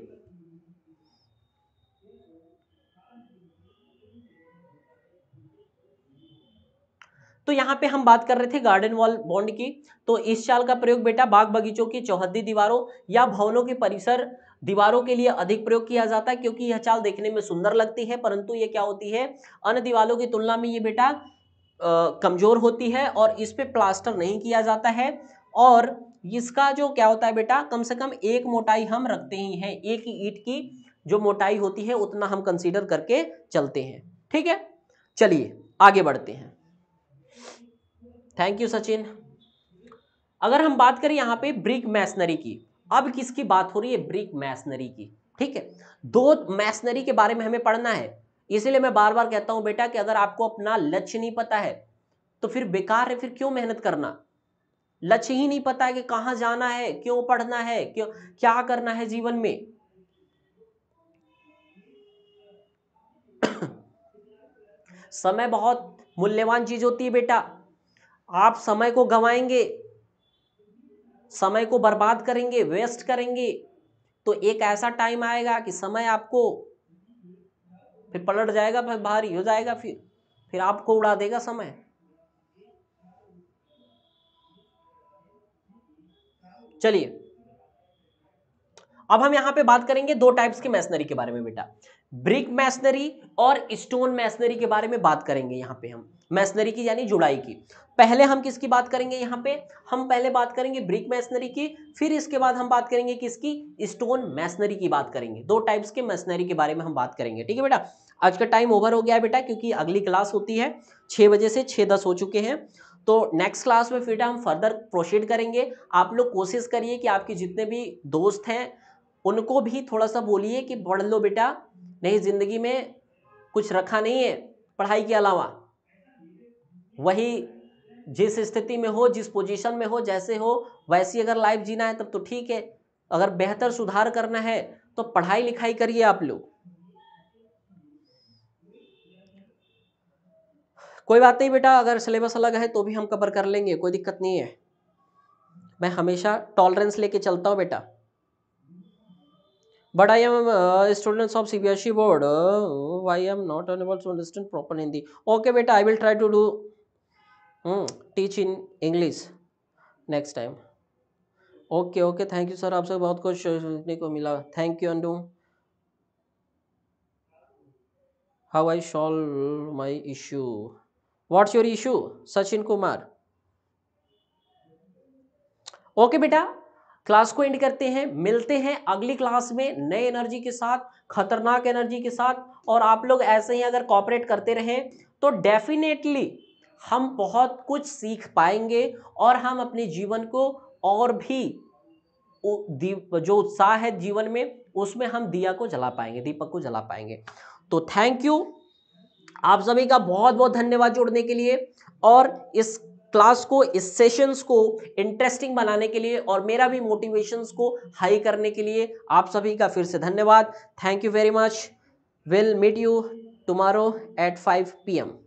तो यहां पे हम बात कर रहे थे गार्डन वॉल बॉन्ड की तो इस साल का प्रयोग बेटा बाग बगीचों की चौहदी दीवारों या भवनों के परिसर दीवारों के लिए अधिक प्रयोग किया जाता है क्योंकि यह चाल देखने में सुंदर लगती है परंतु ये क्या होती है अन्य दीवारों की तुलना में ये बेटा कमजोर होती है और इस पर प्लास्टर नहीं किया जाता है और इसका जो क्या होता है बेटा कम से कम एक मोटाई हम रखते ही हैं एक ही ईट की जो मोटाई होती है उतना हम कंसीडर करके चलते हैं ठीक है चलिए आगे बढ़ते हैं थैंक यू सचिन अगर हम बात करें यहाँ पे ब्रिक मैसनरी की अब किसकी बात हो रही है ब्रिक मैसनरी की ठीक है दो मैसनरी के बारे में हमें पढ़ना है इसीलिए मैं बार बार कहता हूं बेटा कि अगर आपको अपना लक्ष्य नहीं पता है तो फिर बेकार है फिर क्यों मेहनत करना लक्ष्य ही नहीं पता है कि कहां जाना है क्यों पढ़ना है क्यों क्या करना है जीवन में <coughs> समय बहुत मूल्यवान चीज होती है बेटा आप समय को गंवाएंगे समय को बर्बाद करेंगे वेस्ट करेंगे तो एक ऐसा टाइम आएगा कि समय आपको फिर पलट जाएगा फिर भारी हो जाएगा फिर फिर आपको उड़ा देगा समय चलिए अब हम यहाँ पे बात करेंगे दो टाइप्स की मैसनरी के बारे में बेटा ब्रिक मैसनरी और स्टोन मैसनरी के बारे में बात करेंगे यहाँ पे हम मैसनरी की यानी जुड़ाई की पहले हम किसकी बात करेंगे यहाँ पे हम पहले बात करेंगे ब्रिक मैसनरी की फिर इसके बाद हम बात करेंगे किसकी स्टोन मैसनरी की बात करेंगे दो टाइप्स के मैसनरी के बारे में हम बात करेंगे ठीक है बेटा आज का टाइम ओवर हो गया है बेटा क्योंकि अगली क्लास होती है छह बजे से छह दस हो चुके हैं तो नेक्स्ट क्लास में फिर हम फर्दर प्रोसीड करेंगे आप लोग कोशिश करिए कि आपके जितने भी दोस्त हैं उनको भी थोड़ा सा बोलिए कि पढ़ लो बेटा नहीं ज़िंदगी में कुछ रखा नहीं है पढ़ाई के अलावा वही जिस स्थिति में हो जिस पोजीशन में हो जैसे हो वैसी अगर लाइफ जीना है तब तो ठीक है अगर बेहतर सुधार करना है तो पढ़ाई लिखाई करिए आप लोग कोई बात नहीं बेटा अगर सिलेबस अलग है तो भी हम कवर कर लेंगे कोई दिक्कत नहीं है मैं हमेशा टॉलरेंस लेके चलता हूँ बेटा but I am students of C B S E board I am not unable to understand proper Hindi okay बेटा I will try to do teach in English next time okay okay thank you sir आपसे बहुत कुछ सीखने को मिला thank you अंडू how I solve my issue what's your issue Sachin Kumar okay बेटा class को एंड करते हैं मिलते हैं अगली क्लास में नए एनर्जी के साथ खतरनाक एनर्जी के साथ और आप लोग ऐसे ही अगर कॉपरेट करते रहें तो डेफिनेटली हम बहुत कुछ सीख पाएंगे और हम अपने जीवन को और भी जो उत्साह है जीवन में उसमें हम दिया को जला पाएंगे दीपक को जला पाएंगे तो थैंक यू आप सभी का बहुत बहुत धन्यवाद जोड़ने के लिए और इस क्लास को इस सेशंस को इंटरेस्टिंग बनाने के लिए और मेरा भी मोटिवेशंस को हाई करने के लिए आप सभी का फिर से धन्यवाद thank you very much will meet you tomorrow at five P M